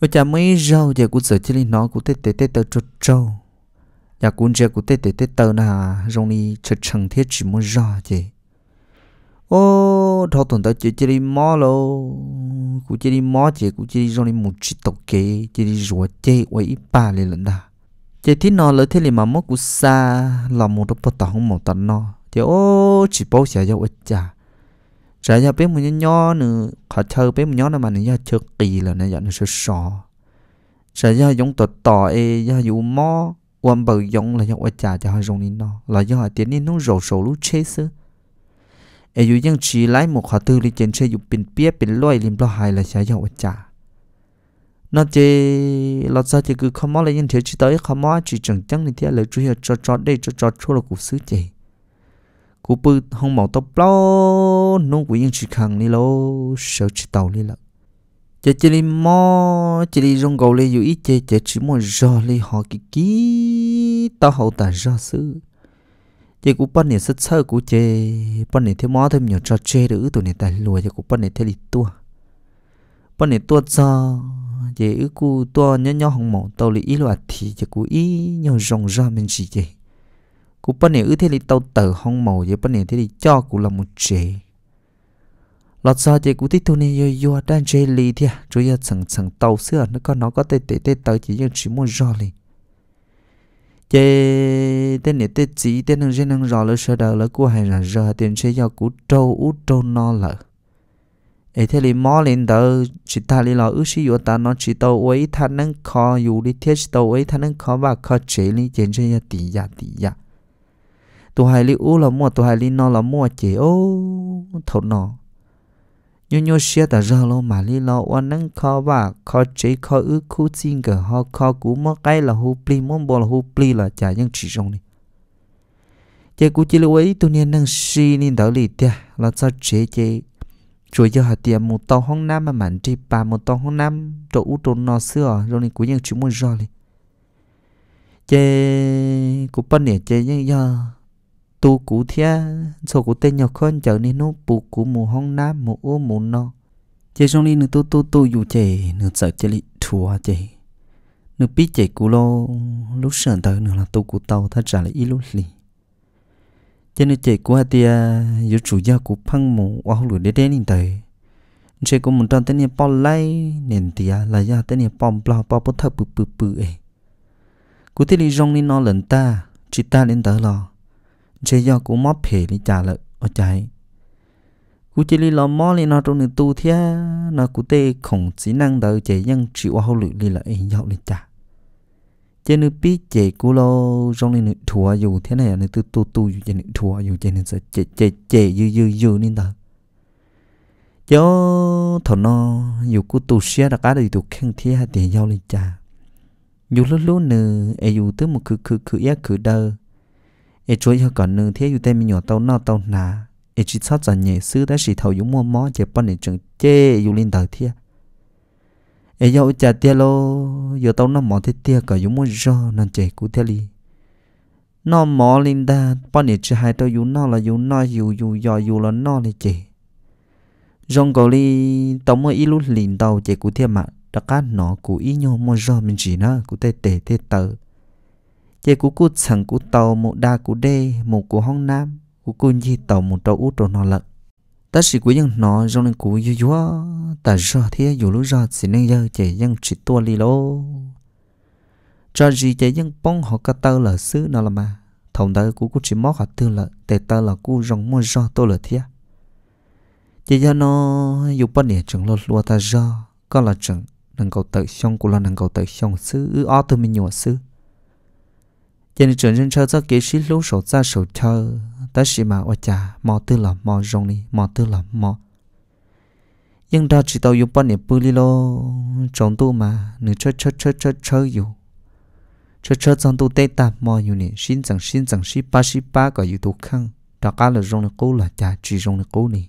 Speaker 1: bây giờ mấy rau giờ cũng sợ chỉ lý nó cũng tê tê tê tờ trâu trâu nhà cũng chơi cũng tết tết tết tàu na rong đi chơi chẳng thiết chỉ muốn ra chứ ô thọ tuần tới chơi chơi đi mò lô cũng chơi đi mò chứ cũng chơi đi rong đi một chỉ tộc kế chơi đi rùa chơi quay ít ba lên lần đó chơi thế nó lợi thế là mà mốt cũng xa là một đứa bắt tàu không một tận nó chơi ô chỉ bảo giờ cho ít chả trả nhà bé một nhỏ nữa khả chơi bé một nhỏ nữa mà nó chơi kỳ là nó giờ dạ nó sợ sợ trả nhà giống tọt tọt ấy giờ dù mò วันเบยงเลยยังว่าจ่าจะให้รงนี้เนาะเรายังหาเตียนนี่น้องเราสูรู้เชื่อเออยู่ยังชีไล่หมกหาตื้อลิเจนเชื่ออยู่เป็นเปียเป็นลอยริมเราหายเลยใช้ยังว่าจ่านอกจากเราจะจะคือขโมยเลยยังเถื่อชี tới ขโมยชีจังจังนี่เที่ยเลยช่วยจอดจอดได้จอดจอดชั่วเรากูซื้อใจกูปืนห้องหมอกตบเปล่าน้องกูยังชีขังนี่แล้วเสือชีเต่านี่แหละ chế chế li mò chế li rong gầu li dù ít chơi chế chỉ mò rò li họ kí kí tao hậu ta rò sư chế cú bắn này sất sơ cú chơi bắn này thêm mò thêm nhiều trò chơi đỡ tụi này tài lùa chế cú bắn này thêm đi tua bắn này tua cho chế ứ cú tua nhớ nhớ hồng mỏ tao li ít loạt thì chế cú ít nhau rong ra mình chỉ chơi cú bắn này ứ thêm đi tao tờ hồng mỏ chế bắn này thêm đi cho cú là một chơi lọt ra thì cũng thích thôi nên yo yo đang chơi lì thì à? chú yo chẳng chẳng tàu xưa à? nó có nó có tê tê tê tàu chỉ nhưng chỉ muốn rõ lì chế tên này tên chỉ tên năng trên năng rõ là sợ đời là của hai là giờ tiền chơi yo của trâu út trâu no lợ ấy thế lì mò lên tờ chỉ ta lì lọ ước sĩ yo ta nó chỉ tàu ấy ta năng khó yo đi thiết tàu ấy ta năng khó và khó chế lì tiền chơi yo tỷ ya tỷ ya tụ hai lì u là mua tụi hai lì no là mua chế ô thấu nó nhớ nhớ xe ta ra lo mà li lo oan nắng khó và khó chế khó ứ khu xin cả họ kho cú mơ cái là hô pli mong bò là hô pli là chả những chỉ rong này chế cú chỉ lưu ấy tu niên năng si nên đạo lý tia là sao chế chế rồi giờ hạt tiền một tàu hong nam mà mặn đi bà một tàu hong nam chỗ u trốn nó xưa rồi này cú những chỉ muốn ra đi chế cú bên này chế những giờ tu cú thia so cú tên nhọc con chở nên nó bù cú mù hong nam mù ô mù no chế trong đi nửa tu tu tu dù chế nửa sợ chế lị thua chế nửa biết chế cú lo lúc sờn tới nửa là tu cú tàu thật trả lại ít lúc lì chế nửa chế cú tia dù chủ gia cú phăng mù wow lùi đế đế nên tới chế cú muốn trong tên này bò lây nên tia là gia tên này bò bla bom bớt thấp bự bự bự ấy cú thế lì rong đi nó lần ta chỉ ta lên tới lò chế do cú mót phê đi trả lợi ở trái cú chỉ li lo mò li nó trong nửa tu thia nó cú tê khổng chỉ năng đợi chế nhân chịu hậu lự li là ấy dạo li trả chế nửa pi chế cú lo trong nửa thua dù thế này nửa tu tu tu dù chế nửa thua dù chế nửa sẽ chế chế chế dư dư dư nên đó cho thọ nó dù cú tu xe đã cá đời tu khen thia thì dạo li trả dù lúc lúc nửa ấy dù tới một cứ cứ cứ ép cứ đờ ai chúa yêu còn nương thế yêu tay mình nhỏ tàu nào tàu nà ai chỉ sát giờ nhẹ sư đã xì thầu dùng mua mó chỉ bọn này chừng chê yêu lên tàu thiệt ai yêu chả tiệt lô giờ tàu nó mỏ thế tiệt cả dùng mua rò nên chế cú thiệt li nó mỏ linh ta bọn này chỉ hai tàu dùng nó là dùng nó dùng dùng dò dùng là nó để chế. rong cầu li tàu mua ít lúc linh tàu chế cú thiệt mà đặc cát nó cú ít nhau mua rò mình chỉ nó cú tê tê tê tờ chế cú cú chẳng cú tàu một đa cú đê một cú hong nam cú cú gì tàu một tàu út rồi nọ lợn ta chỉ cú nhân nó trong nên cú yu yu ta rõ thế dù lúc rõ chỉ nên giờ chế nhân chỉ tua li lô cho gì chế nhân bông họ cả tàu là xứ nó là mà thông tới cú cú chỉ móc họ tư là tệ tàu là cú rong mua rõ tôi là thế chế cho nó dù bao nhiêu chẳng lo lúa ta rõ có là chẳng nâng cầu tự xong cú là nâng cầu tự xong xứ ư ó tôi mình nhổ xứ giờ này chuyển chân chơi cho kế sĩ lũ sổ ra sổ thơ ta chỉ mà ở nhà mò tư là mò rong đi mò tư là mò nhưng đó chỉ tao dùng bao nhiêu bự li lô trong tu mà nửa chơi chơi chơi chơi chơi dù chơi chơi trong tu tê ta mò dù nè xin chẳng xin chẳng xí ba xí ba có dù tu khăng đó cá là rong là cố là cha chỉ rong là cố nè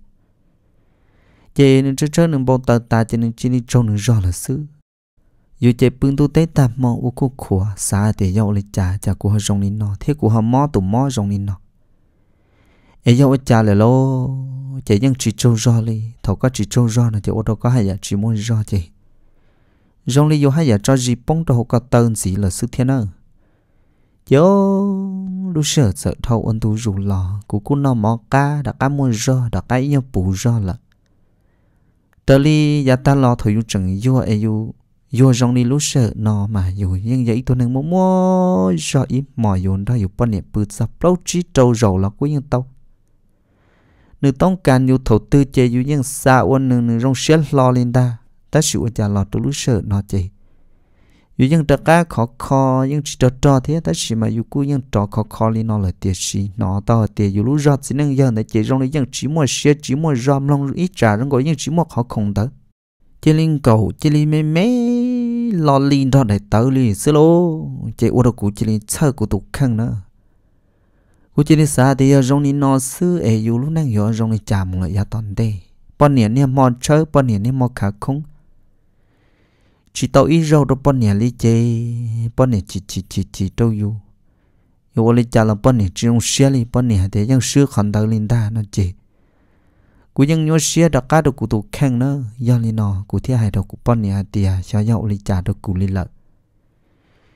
Speaker 1: giờ này chơi chơi nửa bao tờ ta cho nên chỉ nên trong nửa rõ là xứ dù chế bưng tu tế tạp mò u cô khủa xa để dâu lấy cha cha của họ rong nín nọ thế của họ mò tụ mò rong nín nọ ấy dâu cha là lô chế dân chỉ châu ro li thầu có chỉ châu ro là chế ô tô có hai giả chỉ môn ro chế rong li yếu hai giả cho gì bông đồ có tên gì là sư thiên ơ yếu lúc sợ sợ thâu ôn tu rủ lò của cô nò mò ca đã ca môn ro đã cá yêu bù ro là tới li gia ta lo thổi dùng chừng yêu ai yêu yo jong ni lu sợ nó mà yo nhưng vậy tôi nâng mua mua cho ít mò yo ra yo bận niệm bự sập lâu chỉ trâu rầu là quý nhân tao nữ tông can yo thầu tư chơi yo nhưng xa ôn nương nương rong xé lo lên ta ta chịu trả lọt tôi lu sợ nó chơi yo nhưng ta cá khó khó nhưng chỉ trò trò thế ta chỉ mà yo cú nhưng trò khó khó lên nó là tiền gì nó tao tiền yo lu rót xin nâng giờ này chơi rong này nhưng chỉ mua xé chỉ mua ram long ít trả rong gọi nhưng chỉ mua khó không tới chỉ linh cầu chỉ linh mê mê lo linh đó để tớ li xí lô chỉ ô đồ cũ chỉ linh chơ cũ tục khăn đó. cụ chỉ linh xa thì ở trong này nó sư ấy dù lúc nãy giờ rong ni chạm lại ya toàn đây bọn nhện nè mò chơi bọn nhện nè mò khả không chỉ tao ít rau đó bọn nhện li chê bọn nhện chỉ chỉ chỉ chỉ đâu yêu yêu li chả là bọn nhện chỉ rong xia li bọn nhện thì những sư khẩn tớ linh ta nó chỉ cú nhân nhớ xia đặc cá được cụ tụ khen nữa do lý nó cụ thiết hại được cụ bón nhà tiề cho dậu lý trả được cụ lý lợi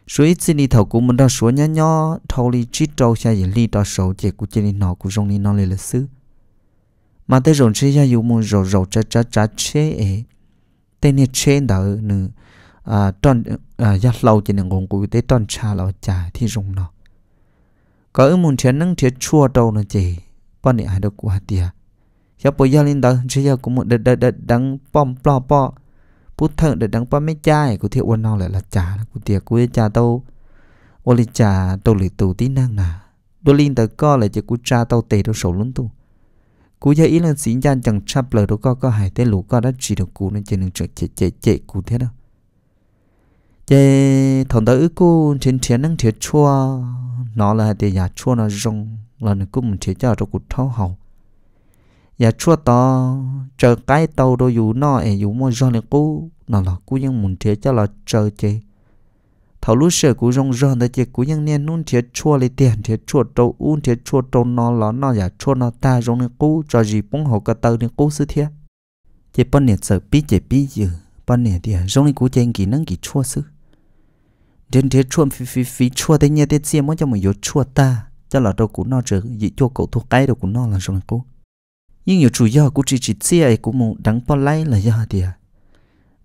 Speaker 1: số ít xin đi thầu cụ muốn đo số nhá nhó thầu lý chít trâu xa gì lý đo số chỉ cụ chỉ lý nó cụ rong lý nó lý là xứ mà tới rồi xia yêu muốn rồi rồi chả chả chả chế ấy tên này chế đỡ nữa à tròn à giác lâu chỉ nên gồm cụ tế tròn cha lão trả thì rong nó có ước muốn chén năng thiện chua đâu nữa chỉ bón nhà được cụ hạt tiề giờ bây giờ linh đó chỉ giờ cũng một đợt đợt đợt đắng bom bò bò bút thợ đợt đắng bom mấy chai của thiệu quân nó lại là trà của tiệc của trà tàu ô lên trà tàu lì tù tí năng nà đô linh tới co lại chỉ của trà tàu tề đâu sổ luôn tu cú giờ ý là xin gian chẳng chấp lời đâu co có hải tên lũ co đã chỉ được cú nên chỉ đừng chạy chạy chạy chạy cú thế đâu chế thằng tới cú trên thiên năng thiệt chua nó là tiền nhà chua nó rong là nó cũng thiệt cho cho cú thâu hậu ya dạ chua to chờ cái tàu đồ dù nó e dù mua do này cú nó là cú nhưng muốn thiệt cho là chờ chê thầu lúc sợ cú rong rong đó chê cú nhưng nên nún thiệt chua lấy tiền thiệt chua trâu uốn thiệt chua trâu nó là nó ya dạ chua nó ta rong này cú cho gì bông hậu cả tàu này cú sư thiệt chê bận nè sợ bị chê bị dữ bận nè thì rong này cú chơi kỹ năng kỹ chua sư đến thiệt chua phi phi phi chua thế nhà thế xiêm mới cho mình vô chua ta cho là đâu cú nó chờ gì cho cậu thuộc cái đâu cú nó là rong này cú nhưng nhiều chủ yếu của chỉ chỉ chia cũng muốn đắng bao lấy là do thì à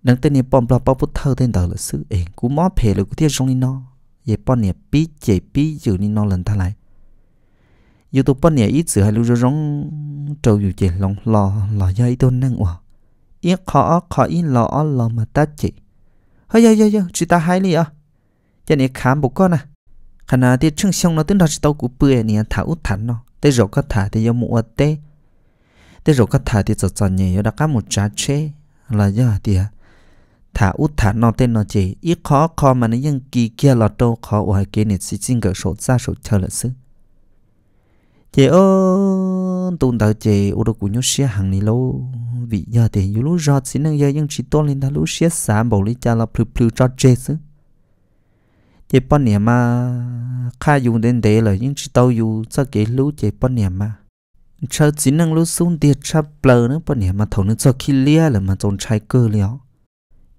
Speaker 1: đắng tên này bom bao bao bút thơ tên đó là sự ẻn của mó phê là của thiên sông nó vậy bao này bị chế bị dự nên nó lần ta lại dù tụ bao này ít sự hay lưu rong rong trâu dù chế lòng lò lò do ít tôn năng ủa ít khó khó ít lò lò mà ta chị hơi giờ giờ giờ chị ta hay li à cho nên khám một con à khả năng thì trưng xong nó tính đó chỉ tao cũng bưởi này thảo út thẳng nó tới rồi có thả thì do mua tê thế rồi các thà thì chọn chọn nhiều đó các một trái chế là do thì à, thà út thà nó tên nó chỉ ít khó khó mà nó nó ยัง kỳ kia là đâu khó ở hai kia này chỉ chính cái số ra số chờ là xứ chị ơi tụi tao chị ô đồ cũng nhớ xe hàng này lâu vì giờ thì nhiều lúc rót xin năng giờ nhưng chỉ to lên thằng lúc xe sáng bảo lý cha là plư plư cho chê xứ chị bọn nhà mà khai dùng đến đấy là những chỉ tao dùng cho cái lúc chị bọn nhà mà chờ chỉ năng lúc xuống địa cha bờ nữa bọn nhà mà thầu nó cho khi lia là mà trồng trái cơ liao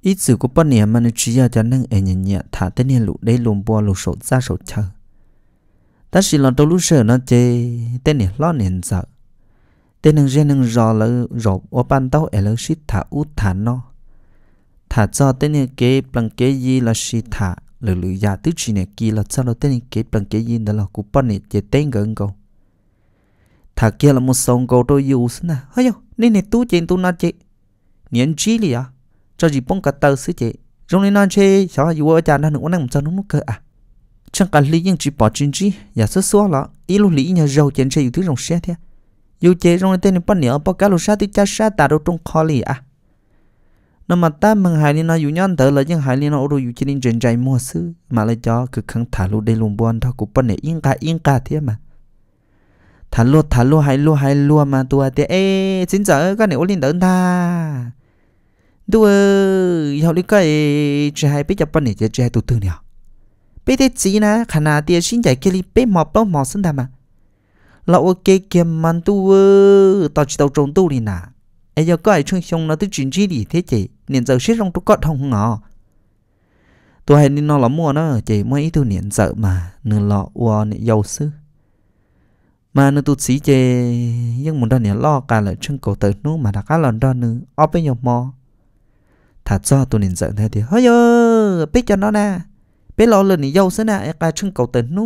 Speaker 1: ít sự của bọn nhà mà nó chỉ là cho năng ở nhà nhà thả tên nhà lũ đây lùm bò lũ sổ ra sổ chờ ta chỉ là đâu lúc sợ nó chê tên nhà lo nền sợ tên năng riêng năng rò lỡ rò ở ban đầu ở lỡ xít thả út thả nó thả cho tên nhà kế bằng kế gì là xít thả lỡ lỡ giả tứ chỉ này kia là cho nó tên nhà kế bằng kế gì đó là của bọn nhà chê tên gần cầu thà kia là một sông cầu tôi yêu na hay không? nên này tu chân tu na chị niên chi li à cho gì bông cả tàu sứ chị trong này nói chơi cháu là yêu cha đang uống ăn một chén nó cơ à chẳng cần lý nhưng chỉ bỏ chân chi dạ, nhà sơ xóa là ý lúc lý nhà giàu chân chuyện chơi thứ rồng xe thế yêu à. chế trong này tên này bắt nhớ bắt cá lột xe thì cha xe tà đâu trong kho li à nó mà ta mừng hài nên nó yêu nhau tới là những hài nên nó ô yêu dụ trên chân chạy mua sư mà lại cho cứ khăng thả luôn đây luôn buồn thôi cũng bắt nhớ yên cả yên cả thế mà thả lua thả lua hay lua hay lua mà tua tiệt ê chính giờ các nếu lên đỡ ta đua học đi cái chỉ hay bây giờ bận này chỉ hay tụt thương nhau Bây giờ chỉ na khả năng tiệt xin giải kia đi biết mọc đâu mọc sinh đam mà lão ok kiếm man tu tao chỉ tao trốn tu đi nà ấy giờ có ai chung xong nó tới chuyện gì đi thế chị niệm giờ xếp trong trụ cọt không ngỏ tôi hay nên nó là mua nó chị mới ít tôi niệm giờ mà nửa lọ uo niệm dầu sư mà nó tụt xí chê nhưng một đòn lo cả là chân cổ tử nó mà đã cá lần đòn nữa ở bên nhau mò thật ra tôi nhìn giận thế thì hơi ơ biết cho nó nè biết lo lần này dâu sẽ nè em cả chân cổ tử nó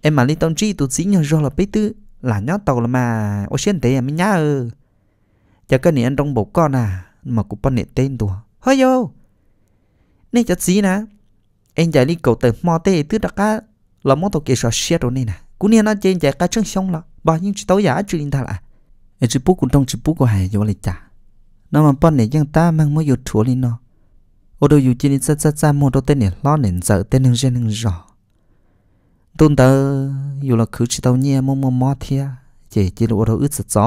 Speaker 1: em mà đi tông chi tụt xí nhau do là biết tư là nhó tàu là mà ô xuyên tế em nhá ơ giờ cái này anh trong bộ con à mà cũng bắt nệ tên tùa hơi ơ nên cho xí nè em chạy đi cầu tử mò tê tư đặc cá là món tàu kia sợ xe rồi nè cú nia nó chơi chạy cá chân xong là bao nhiêu chỉ tối giả chuyện ta là ấy chỉ bút cũng trong chỉ bút của hải vô lịch trả nó mà bọn này chẳng ta mang mới vô chúa lên nó ô đồ dù chỉ sát sát sát mua đồ tên này lo nền sợ tên nương gen nương rõ tôn tờ dù là cứ chỉ tàu nhẹ mò mò mò thia chỉ chỉ là ô đồ ướt sợ gió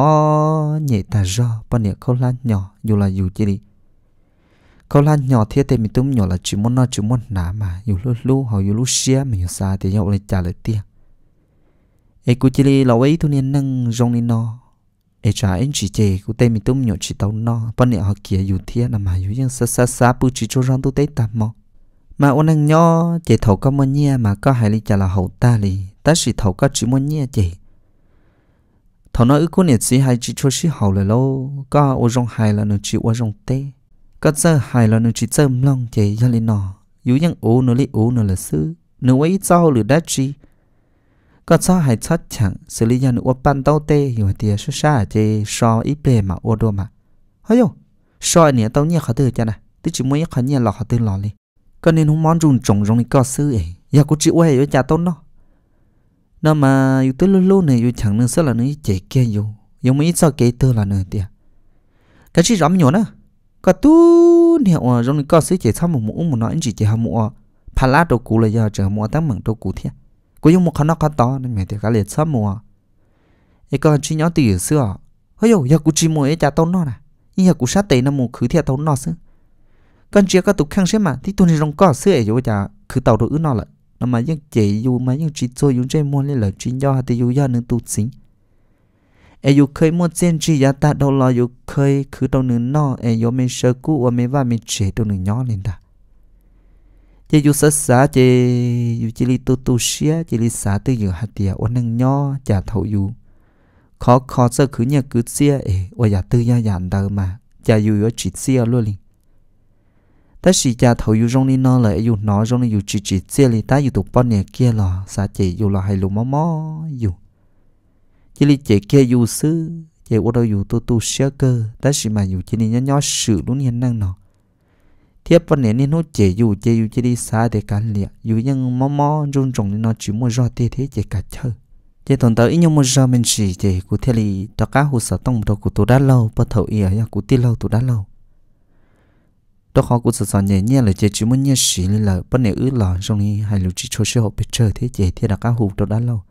Speaker 1: nhẹ ta rõ bọn này câu lan nhỏ dù là dù chỉ đi câu lan nhỏ thì tên mình tôm nhỏ là chỉ muốn nó chỉ muốn nà mà dù lu lu họ dù lu xia mình xa thì nhau lại trả lại tiền e cú chỉ li lâu ấy thu niên nâng rong ni no e trả anh chỉ chè cú tê mi tôm nhộn chỉ tàu no bọn nè họ kia dù thiên nằm mà dù ยัง sa sa sa bu chỉ cho rong tu tê tạm mò mà ôn anh nho chè thầu có mua nhia mà có hai li chả là hậu ta li ta chỉ thầu có chỉ mua nhia chè thầu nói ư cú nè chỉ hai chỉ cho chỉ hậu là lâu có ô rong hai là nó chỉ ô rong tê có giờ hai là nó chỉ giờ mông chè gia li nọ dù ยัง ô nó li ô nó là sư nó ấy sau lửa đá chi ก็ซอหายชัดฉังสิริยันอวปันเต้าเตอยู่เตียชุชาเจชออีเปมาอวดมาเฮ้ยชอเนี่ยเต้าเนี่ยเขาตื่นจ้ะนะที่จิมวยเขาเนี่ยหลอกเขาตื่นหลอกเลยก็เน้นหุ่มมอนจุนจงจงนี่ก็ซื้อเองอยากกูจิวยอยู่จ่าต้นเนาะนั่นมาอยู่ตื้อลู่เนี่ยอยู่ฉังนึงเสื้อละนึงเจ๊เกียอยู่ยังไม่ซอเกยตื้อละนึงเตียก็ชิร้อมอยู่นะก็ตู้เนี่ยอ๋อจงนี่ก็ซื้อเจ๊ทำหมูหมูหมูน้อยจีเจ๊หมูอ๋อพาลาตัวกูเลยอย่าเจอหมูตั้งเหมือนตัวกูเทีย có dùng một khả năng khá to nên mẹ thì cả liệt sớm mùa ấy còn chi nhớ từ xưa ấy yo giờ cũng chỉ mua ấy cha tao nó nè nhưng giờ cũng sát tệ nó mua khứ thiệt tao nó xứ còn chưa có tục khăn xem mà thì tôi thì rong cỏ xứ ấy yo cha khử tàu đồ ứ nó lại nó mà những chế dù mà những chị tôi dùng chơi mua lên là chi do thì dù do nên tụ xính ai yêu khơi mua tiền chỉ giá ta đâu lo yêu khơi khứ đâu nữa nó ai yêu mình sợ cũ và mình và mình chế đâu nữa nhỏ lên ta chỉ yu sa sa chỉ yu chỉ li tu tu xia chỉ li sa tu yu hạt tiệt ôn nâng nho chả thấu yu khó khó sơ cứ nhà cứ xia ê o giả tư ya yàn đờ mà chả yu yu chỉ xia luôn liền ta chỉ chả thấu yu rong ni nó là yu nó rong ni yu chỉ chỉ xia li ta yu tu pon nè kia lò sa chỉ yu lò hay lu mò mò yu chỉ li chỉ kia yu sư chỉ ôn đâu yu tu tu xia cơ ta chỉ mà yu chỉ li nhó nhó sự luôn hiện năng nó thiếp vấn đề nên nó chế dù chế dù chế đi xa để cả liệt dù nhưng mò mò run rong nó chỉ mua rau thế thế chế cả chơi chế tuần tới nhưng mua rau mình chỉ chế cụ thể là cho cá hồ sở tông đồ của tôi đã lâu bắt thầu ý ấy cụ tê lâu tôi đã lâu đó khó cụ sở nhẹ nhẹ là chế chỉ muốn nhẹ xí là vấn đề ứ lò trong này hay là chỉ cho xe hộp bị chơi thế chế thế là cá hồ tôi đã lâu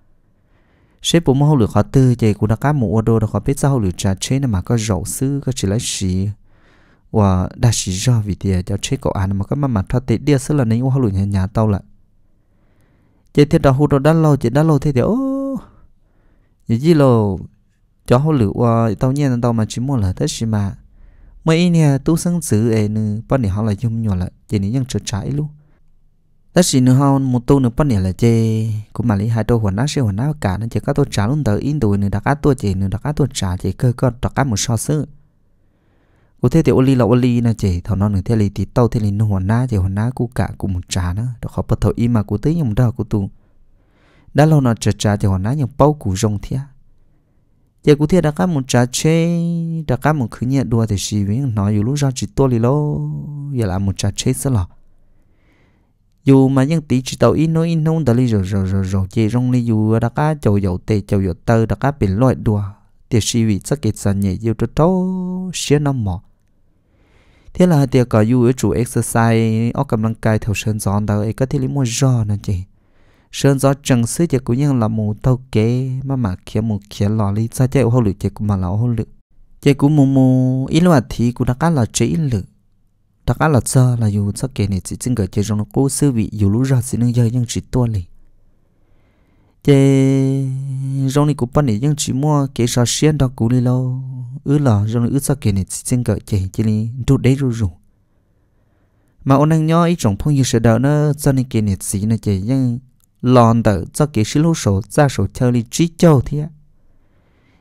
Speaker 1: sẽ bố mua hồ lửa khó tư chế cụ đã cá mù ô đồ đó khó biết sao hồ lửa trà chế mà có rau sư có chỉ lấy xí và đã chỉ ra vì thế cho chế cậu ăn mà các mắm mà thoát tệ đi sẽ là nếu hoa lụi nhà nhà tao lại chế thiệt đó hụt đó đã lâu chế đã lâu thế thì ô như gì lâu cho hoa lụi và tao nhẹ tao mà chỉ muốn là thế gì mà mấy nè tu sáng xử ấy nữa bắt này họ là dùng nhỏ là chế này ยัง trở trái luôn đó nhiên nữa họ một tu nữa bắt này là chế cũng mà lấy hai đôi hoàn nát sẽ hoàn nát cả nên chế các tôi trả luôn tới in tuổi nữa đặt các tôi chế nữa đặt các tôi trả chế cơ cơ đặt các một so sánh có thế thì oli là oli na chị thằng nó người thế là thì tàu thế là nó hoàn ná chị hoàn ná cú cả cú một trà nữa đó khó bắt thầu im mà cú tới nhưng đó cú tu đã lâu nó trà trà thì hoàn ná nhưng bao cú rong thế giờ cú thia đã cá một trà chê đã cá một khứ nhẹ đua thì xì với nó dù lúc ra chỉ to lì lô giờ là một trà chê sẽ lọ dù mà những tí chỉ tàu ít nói ít nông đã lì rồi rồi rồi rồi chị rong lì dù đã cá chầu dầu tê chầu dầu tơ đã cá bị loại đua thì xì vì chắc cái sản nhẹ yêu cho cháu xé năm mỏ thế là tiệc có dù chủ exercise ở cầm lăng cai theo sơn gió, đó ấy có thể lấy một giò nè chị sơn gió chẳng xứ chị cũng như là mù tàu kế mà mà kia mù kia lò lý ra chạy hô lực chị cũng mà là hô lực chị cũng mù mù ý là thì cũng đã cá là chỉ lực đã cá là giờ là dù sắc kề này chỉ chừng cái chị trong nó cố sư vị dù lúc ra xin nương dây nhưng chỉ tua lì chế rong này cũng bắt này những chỉ mua cái sò xiên đó cũng đi lâu ứ lò rong này ứ sao kia này xin cỡ chế chế này rút đấy rồi rủ mà ông anh nhớ ý trọng phong như sẽ đỡ nó cho nên kia này chỉ là chế nhưng lòn tờ cho cái xí lô sổ ra sổ chơi đi trí châu thế á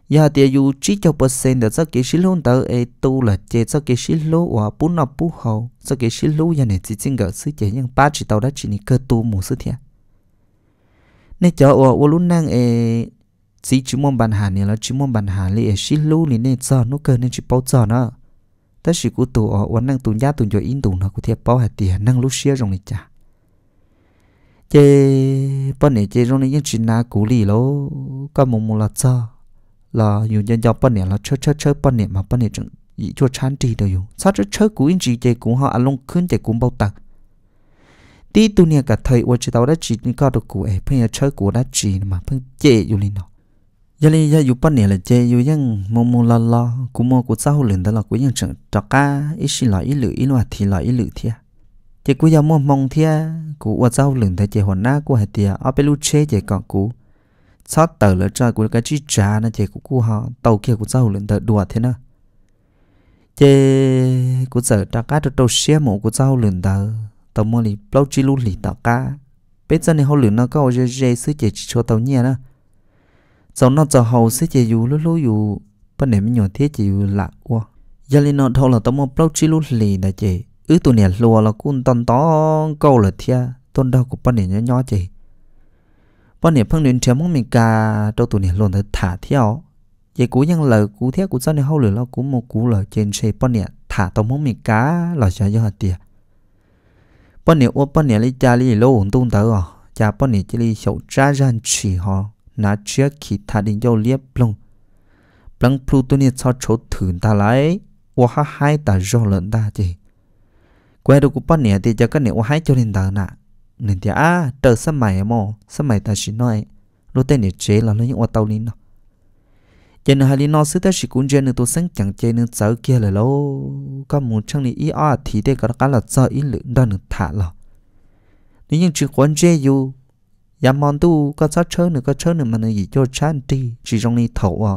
Speaker 1: giờ dạ thì dù trí châu bớt xin để cho cái xí lô tờ ấy tu là chế cho cái xí lô và bún nọ bún hậu cho cái xí lô giờ này chỉ xin cỡ xí chế nhưng ba chỉ tàu đã chỉ này cơ tu một xí thế nên e e cho ô ô lúc năng ê chỉ chú mong bàn hà này là chú mong bàn hà li ê xí lú này nên cho nó cơ nên chú bảo cho nó tất sự của tụ ô ô năng tụ giá tụ cho in tụ nó có thể bảo hạt tiền năng lúc xia rồi này chả chế bọn này chế rồi này những chuyện na cũ lì lố có một một là cho là dù nhân do bọn này là chơi chơi chơi bọn này mà bọn này chẳng cho chăn trì đâu dù sao chơi chơi cũ in chỉ chế cũng họ ăn lông khuyên chế cũng bao tặng tí tu nia cả thầy ua chỉ tao đã chỉ những có được cụ ấy bây giờ chơi cụ đã chỉ mà phân chế dù lên nó giờ lên giờ dù bắt nè là chế dù ยัง mồ mồ lo lo cũng mồ cũng sau lên đó là cũng ยัง chẳng trọc cả ít xí lại ít lự ít loạt thì lại ít lự thia chế cũng giờ mồ mong thia cụ ua sau lên thế chế hoàn na của hệ tia ở bên lu chế chế còn cụ sao tờ lỡ cho của cái chi trả nó chế của cụ họ tàu kia của sau lên đó đùa thế nữa chế của giờ trọc cả đồ đầu xe mồ của sau lên đó tàu mua lì bao chi lu lì tàu cá bây giờ này họ lửa nó có ở dưới dưới chỉ cho tao nhẹ đó sau nó cho hậu sẽ chỉ dù lúc lúc dù bên này mình nhỏ thế chỉ dù lạ qua giờ lên nó thôi là tao mua bao chi lúc lì đã chị ứ tụi này lùa là cũng tần to câu là thia tôn đâu của bên này nhỏ nhỏ chị bên này phân đến chém mong mình cả đâu tụi này luôn thật thả theo vậy cú nhân lời cú thế cú sau này hậu lửa nó cũng một cú lời trên xe bên này thả tao mong mình cá là cho do hạt tiền bọn nè ô bọn nè lấy cha lấy lô hùng tung tớ à ah. cha bọn nè chỉ lấy sầu cha ran chỉ họ nà chia khi thà đi dâu liếp plong plong pluto này cho chỗ thử ta lại ô ha hai ta do lợn ta chứ quay đầu của bọn nè à, thì cho cái nè ô hai cho nên ta nà nên thì à trở sớm mày à mò sớm mai ta chỉ nói lúc tên này chế là nó những ô tàu lên nó chỉ nó hai lý nó xứ tới chỉ cũng chơi nên tôi sáng chẳng chơi nên cháu kia là lâu có muốn chẳng này ý ở thì đây có cái là do ý lượng đó nên thả lo nếu như chỉ quan chơi dù yam mòn tu có sát chơi nữa có chơi nữa mà nó dị cho chán đi chỉ trong này thấu à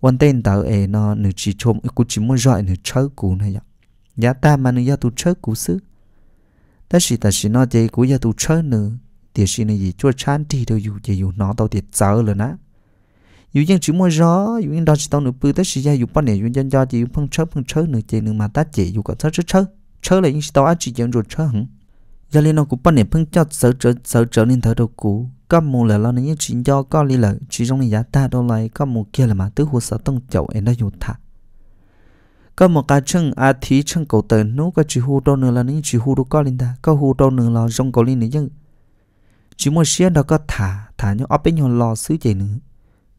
Speaker 1: quan tên tao ấy nó nữa chỉ chôm cũng chỉ muốn giỏi nữa chơi cũ này vậy giá ta mà nữa giờ tu chơi cũ xứ ta chỉ ta chỉ nó chơi cũ giờ tu chơi nữa thì chỉ này dị cho chán đi đâu dù gì dù nó tao thì cháu rồi ná dù dân chỉ mua gió dù dân đó chỉ tao nửa bự tới sự gia dù bao nè dù dân do chỉ dù phong chớ phong chớ nửa chỉ nửa mà ta chỉ dù có chớ chớ chớ chớ là những tao ăn chỉ dân rồi chớ hẳn giờ lên nó cũng bao nè phong cho sợ trở sợ trở nên thở đầu cũ có mù là lo nên những chuyện do có lý là chỉ trong này giá ta đâu lại có mù kia là mà tứ hồ sợ tông chậu em đã dù thả có một cái chân à thí chân cầu tờ nó có chỉ hù đâu nữa là những chỉ hù đâu có linh ta có hù đâu nữa là trong cầu linh này chứ chỉ một xe đó có thả thả nhau ở bên nhau lo xứ chạy nữa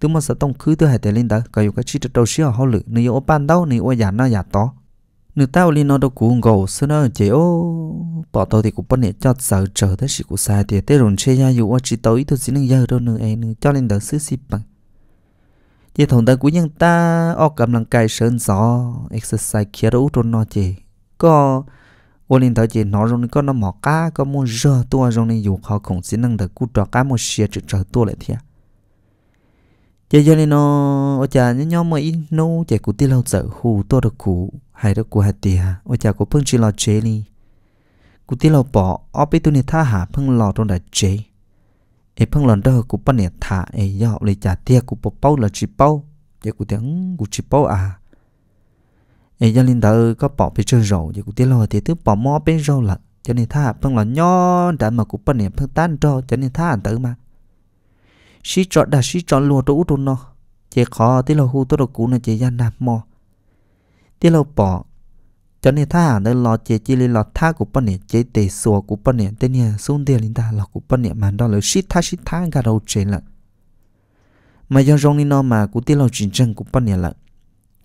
Speaker 1: từ mà sợ tông khứ từ hải tế lên đó có yêu cái chi trâu xí ở à, họ lự nếu yêu ban đâu nếu yêu giả nó giả to nếu tao lên nó đâu cũng gầu xưa nó chế ô bỏ tôi thì cũng bắt nè cho sợ chờ tới sự của sai thì tới rồi chơi ra dù à, chỉ tối tôi chỉ nên giờ đâu nữa em nữa cho nên đỡ xứ xịp bằng chỉ thằng ta của nhân ta ô cầm lăng cài sơn gió exercise kia đâu trốn nó chế có ô lên tới chế nó rồi có nó mỏ cá có muốn giờ tôi rồi nên dù họ cũng chỉ nên được cú trò cá một xe chữ chờ tôi lại thiệt chế cho nên nó ở nhà nhớ nhóm mà ít nô chế cụ tí lâu dở hù to được cụ hay được cụ hạt tìa ở nhà có phương chỉ lo chế đi cụ tí lâu bỏ ở bên tôi này tha hạ phương lo trong đại chế ấy phương lần đó cụ bắt này thả ấy do lấy trả tia cụ bỏ bao là chỉ bao chế cụ tiếng cụ chỉ bao à ấy cho nên đó có bỏ bên chơi rầu chế cụ tí lâu thì thứ bỏ mò bên rầu là cho nên tha phương lo nho đã mà cụ bắt này phương tan cho cho nên tha tự mà sĩ chọn đã sĩ chọn lùa tôi út nó chỉ khó tí là hú tôi đồ cũ này chỉ gian nạp mò tí là bỏ cho nên tha nơi lò chỉ chỉ lên lò tha của bọn này chỉ để sùa của bọn này tên nhà xuống tiền lên ta lò của bọn này mà đó là sĩ tha sĩ tha cả đầu chế là mà do rong đi nó mà của tí là chiến chân của bọn này là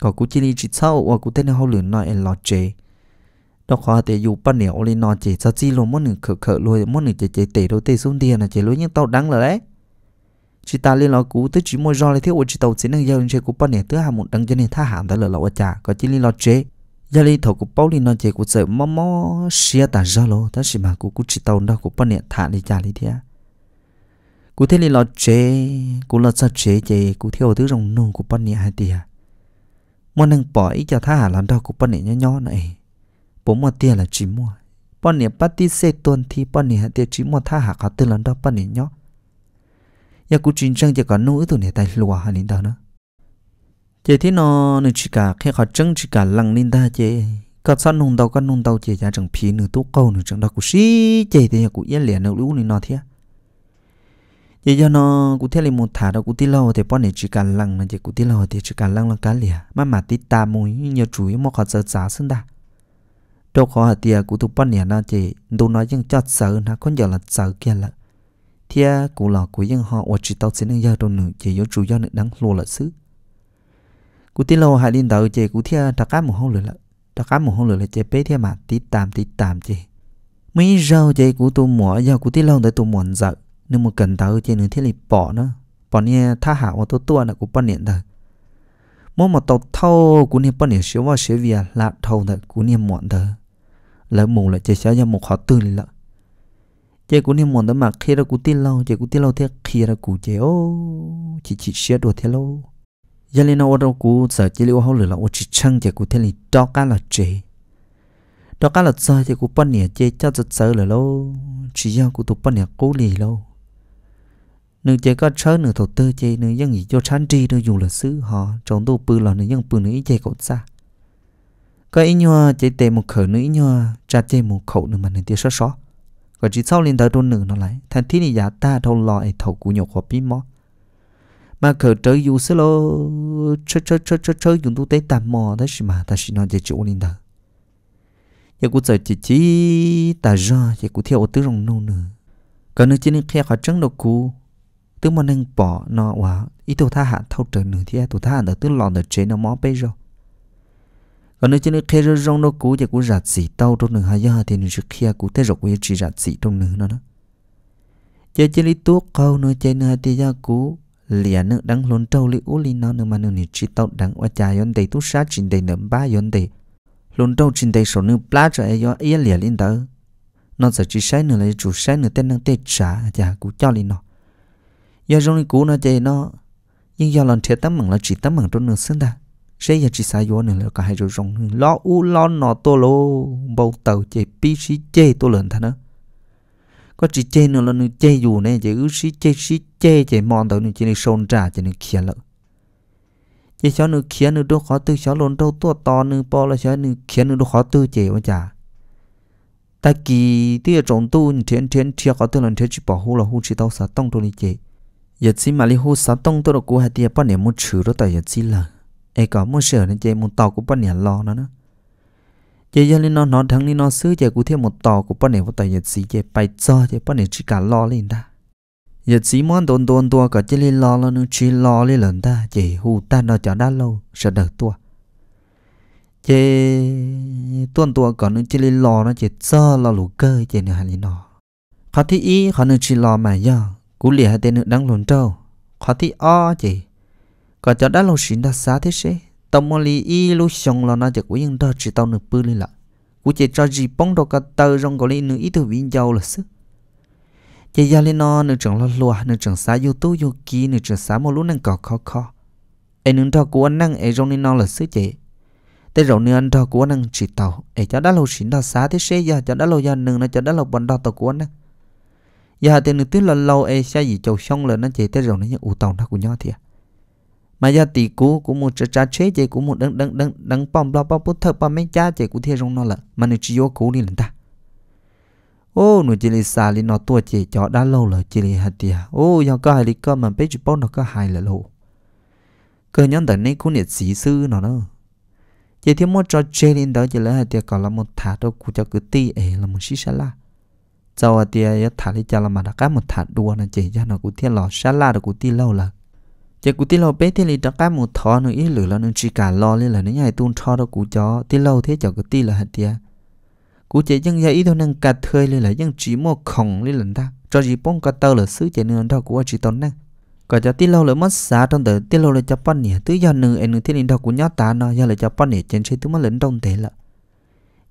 Speaker 1: có của chỉ đi chỉ sau và của tên hậu lửa em lò chế đó khó thể dù bọn này ở lên nó chỉ sao chỉ luôn mỗi người khờ khờ luôn mỗi người chỉ chỉ để đầu tê xuống tiền là chỉ luôn những tao đăng là đấy chỉ ta liên lo cú tới chỉ mua do lấy thiếu ô chỉ tàu sẽ nâng giao lên chế của bọn này tới hà một đăng chân này tha hàng tới lỡ lỡ trà có chỉ liên lo chế gia liên thầu của bao liên nó chế của sợ mò mò xia ta do lô ta chỉ mà của cú chỉ tàu đó của bọn này thả đi trà đi thia cú thế liên lo chế cú lo sao chế chế cú theo thứ dòng nung của bọn này hai tia mua nâng bỏ ý cho tha hàng làm đó của bọn này nhỏ nhỏ này bố mua tia là chỉ mua bọn này bắt đi xe tuần thì bọn này hai tia chỉ mua tha hàng cả từ lần đó bọn này nhỏ ya ku chin chang ya ka nu tu ne tai lua ha nin da na che thi no ne chi ka khe kha chang chi ka lang nin da che ka san nung dau ka nung dau che ya chang phi nu tu câu nu chang da ku shi che te ya ku ya le na lu ni no thia ye ya no ku the le mo tha da ku ti lo te pon ne chi ka lang na che ku ti lo te chi ka lang lang ka le ma ma ti ta mu ni chu mo kha cha cha sun da đâu có hạt tiền của tụi bắt nè nó chỉ tụi nói vẫn chót sợ nó còn giờ là sợ kia là thia cụ lò của dân họ và chỉ tao xin những giờ trong nửa chỉ yếu chủ do nữa đáng lo là xứ cụ tin lâu hai liên đạo chỉ cụ thia đã cá một hôm lửa là đã cá một hôm lửa là chỉ bé thia mà tí tạm tí tạm chỉ mấy rau chỉ cụ tụ mỏ giờ cụ tin lâu tới tụ mòn giờ nếu mà cần tao chỉ nửa thiết lập bỏ nữa bỏ nha tha hạ và tôi tua là cụ bận niệm đời mỗi một tàu thâu cụ niệm bận niệm xíu và xíu việc là thâu đời cụ niệm mòn đời lỡ mù lại chỉ xéo cho một họ tư lì chế cũng niệm muốn đó mà khi ra cú tin lâu chế cú tin lâu thế khi ra cú chế ô chỉ chỉ xia đồ thế lâu giờ lên nó ra cú sợ chế liệu hậu lửa là ô chỉ chăng chế cú thế này cho cá là chế cho cá là sợ chế cú bận nhẹ chế cho rất sợ lửa lâu chỉ do cú tụ bận nhẹ cố lì lâu nửa chế có chớ nửa thổ tư chế nửa dân gì cho chán tri nửa dùng là xứ họ trong tu bự là nửa dân bự nửa chế cậu xa có ý nhua chế tệ một khẩu nửa nhua cha chế một khẩu nửa mà nửa tiêu xóa xóa rồi chỉ sau linh tới trôn nữ nó lại thành thiên này giả ta thâu lò ấy thâu cú nhục của pin mò mà cờ chơi dù sẽ lo chơi chơi chơi chơi chơi dùng tu tế tạm mò thế mà ta chỉ nói về chỗ linh đó giờ cú chơi chỉ chỉ ta ra giờ cú theo tứ rồng nô nữa còn nữa chỉ nên khe khỏi trứng đầu cú tứ mà nên bỏ nó quá ý tôi tha hạ thâu trời nửa thì tôi tha ở tứ lòn ở trên nó mò bây giờ còn nếu trên cái khe rồi rong nó cú thì cú rạt gì tao trong nửa hai giờ thì nửa kia cú thế rồi quên chỉ rạt gì trong nửa nó đó giờ trên lý tuốt câu nửa chơi nửa thì giờ cú liền nước đắng lún trâu lý ú lý nó nửa mà nửa nửa chỉ tao đắng và trà yon tây tu sát chín tây nửa ba yon tây lún trâu chín tây số nửa plá cho ai do ý liền lên tới nó giờ chỉ sai nửa là chủ sai nửa tên năng tê trả giờ cú cho lý nó giờ rong lý cú nó chơi nó nhưng do lần thiệt tấm mảng là chỉ tấm mảng trong nửa xương ta sẽ giờ chỉ sai vô nữa là cả hai rồi rong lo u lo nọ tô lo bầu tàu chạy pi xí chạy tô lớn thà đó có chỉ chê nữa là nữa chê dù này chè ứ xí chê xí chê chè mòn tàu nữa chè này sôn trà chè này khía lợ chè cháu nữa khía nữa đâu khó tư cháu lớn đâu to to nữa po là cháu nữa khía nữa đâu khó tư chè mà chả ta kỳ tia trồng tu thiên thiên chia khó tư lần thiên chỉ bảo hộ là hú chỉ tao sa tông tôi đi chè giờ chỉ mà li hú sa tông tôi là cú hai tia bắt nè muốn chửi đó tại giờ chỉ là ai có mua sửa nên chơi một tàu của bạn nhà lo nó nữa chơi giờ lên nó nó thắng lên nó xứ chơi cũng thêm một tàu của bạn này vào tay nhật sĩ chơi bay cho chơi bạn này chỉ cả lo lên ta nhật sĩ món tồn tồn tua cả chơi lên lo lo nữa chơi lo lên lần ta chơi hù ta nó chả đã lâu sợ đợt tua chơi tuần tua còn nó chơi lên lo nó chơi cho lo lù cơ chơi nữa hành lên nó khó thì ý khó nó chỉ lo mà giờ cú lìa hai tên nữa đang lồn trâu khó thì o chơi có cho đã lâu xin đã xa thế sẽ tao mua lì y lúc xong là nó chỉ có những đó chỉ tao nửa bự lên lại cú chỉ cho gì bông đồ cả tờ rong có lên nửa ít thứ vinh giàu là sức chỉ giờ lên nó nửa trường lo lùa nửa trường xa yêu tu yêu kỳ nửa trường xa một lúc năng cọ khó khó ai nửa thọ của anh năng ai rong lên nó là sức chị thế rồi nửa anh thọ của anh năng chỉ tao ai cho đã lâu xin đã xa thế sẽ giờ cho đã lâu giờ nửa nó cho đã lâu bọn đó tao của anh năng giờ thì nửa tiếng là lâu ai sẽ gì chầu xong là nó chỉ thế rồi nó như u tàu nó của nhau thiệt mà gia tỷ cũ của một trà chế chế của một đấng đấng đấng đấng bom lo bom bút thơ bom mấy cha chế của thiên rong nó là mà nó chỉ vô cũ đi lần ta ô nụ chỉ là xa lì nó tua chế chó đã lâu rồi chỉ là hạt tiền ô giờ có hai lì cơ mà bây giờ bông nó có hai là lâu cơ nhóm tận này cũng nhiệt sĩ sư nó đó chỉ thiếu một trò chơi lên đó chỉ là hạt tiền còn là một thả đâu của cho cứ ti ấy là một xí xá la sau hạt tiề thả đi cho là mà đã cắt một thả đua nó chỉ cho nó cũng thiên lò xá la được cũng ti lâu là chỉ cú tí lâu bé thì lì đó cá một thò nó ít lử là nó chỉ cả lo lên là nó nhảy tuôn thọ đó cú chó tí lâu thế chở cái tí là hạt tia cú chạy dân gia ít thôi nên cà thơi lên là dân chỉ một khổng lên lần ta cho gì bông cà tơ là xứ chạy nên đó của chỉ tốn năng còn cho tí lâu là mất xa trong tờ tí lâu là cho bắn nhỉ tứ do nương em nương thế nên đó của nhót ta nó do là cho bắn nhỉ trên xe tứ mất lớn đông thế là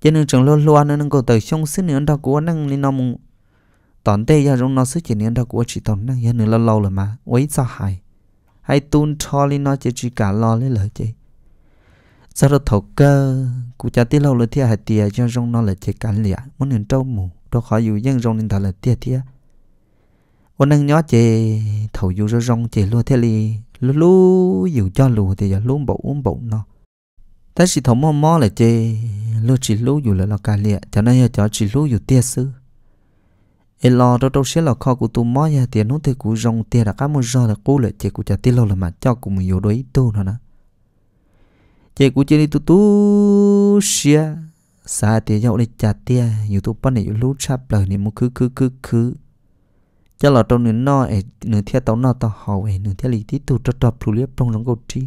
Speaker 1: cho nên trường luôn luôn nên cầu tờ xong xứ nữa đó của năng lên nó mùng tòn tê do chúng nó xứ chạy nên đó của chỉ tốn năng do nương lâu lâu là mà quấy sao hại hay tuôn cho lên nó chỉ chỉ cả lo lên lời chị sau đó thầu cơ cụ cha tiết lâu lời thia hay tia cho rong nó là chỉ cả lẹ muốn nhận trâu mù đâu khỏi dù dân rong nên thà là tia tia ôn năng nhó chị thầu dù cho rong chị luôn thế li lú lú dù cho lù thì giờ luôn bụng uống bụng nó ta chỉ thầu mò mò là chị lú chỉ lú dù là lo cả lẹ cho nên giờ cho chỉ lú dù tia sư ê lo đó đâu sẽ là kho của tôi mò ya tiền nó thì cũng rong tiền là cái một do là cụ lại chị của cha tiền lâu là mà cho cùng mình yếu đuối tu nó nè chị của chơi đi tu tu xia xa tiền dạo đi chả tiền nhiều tu bắn này lú chắp lời này một cứ cứ cứ cứ cho là trong nửa no ấy nửa theo tàu no tàu hậu ấy nửa theo lý tí tu cho cho lưu liếp trong lòng cầu trí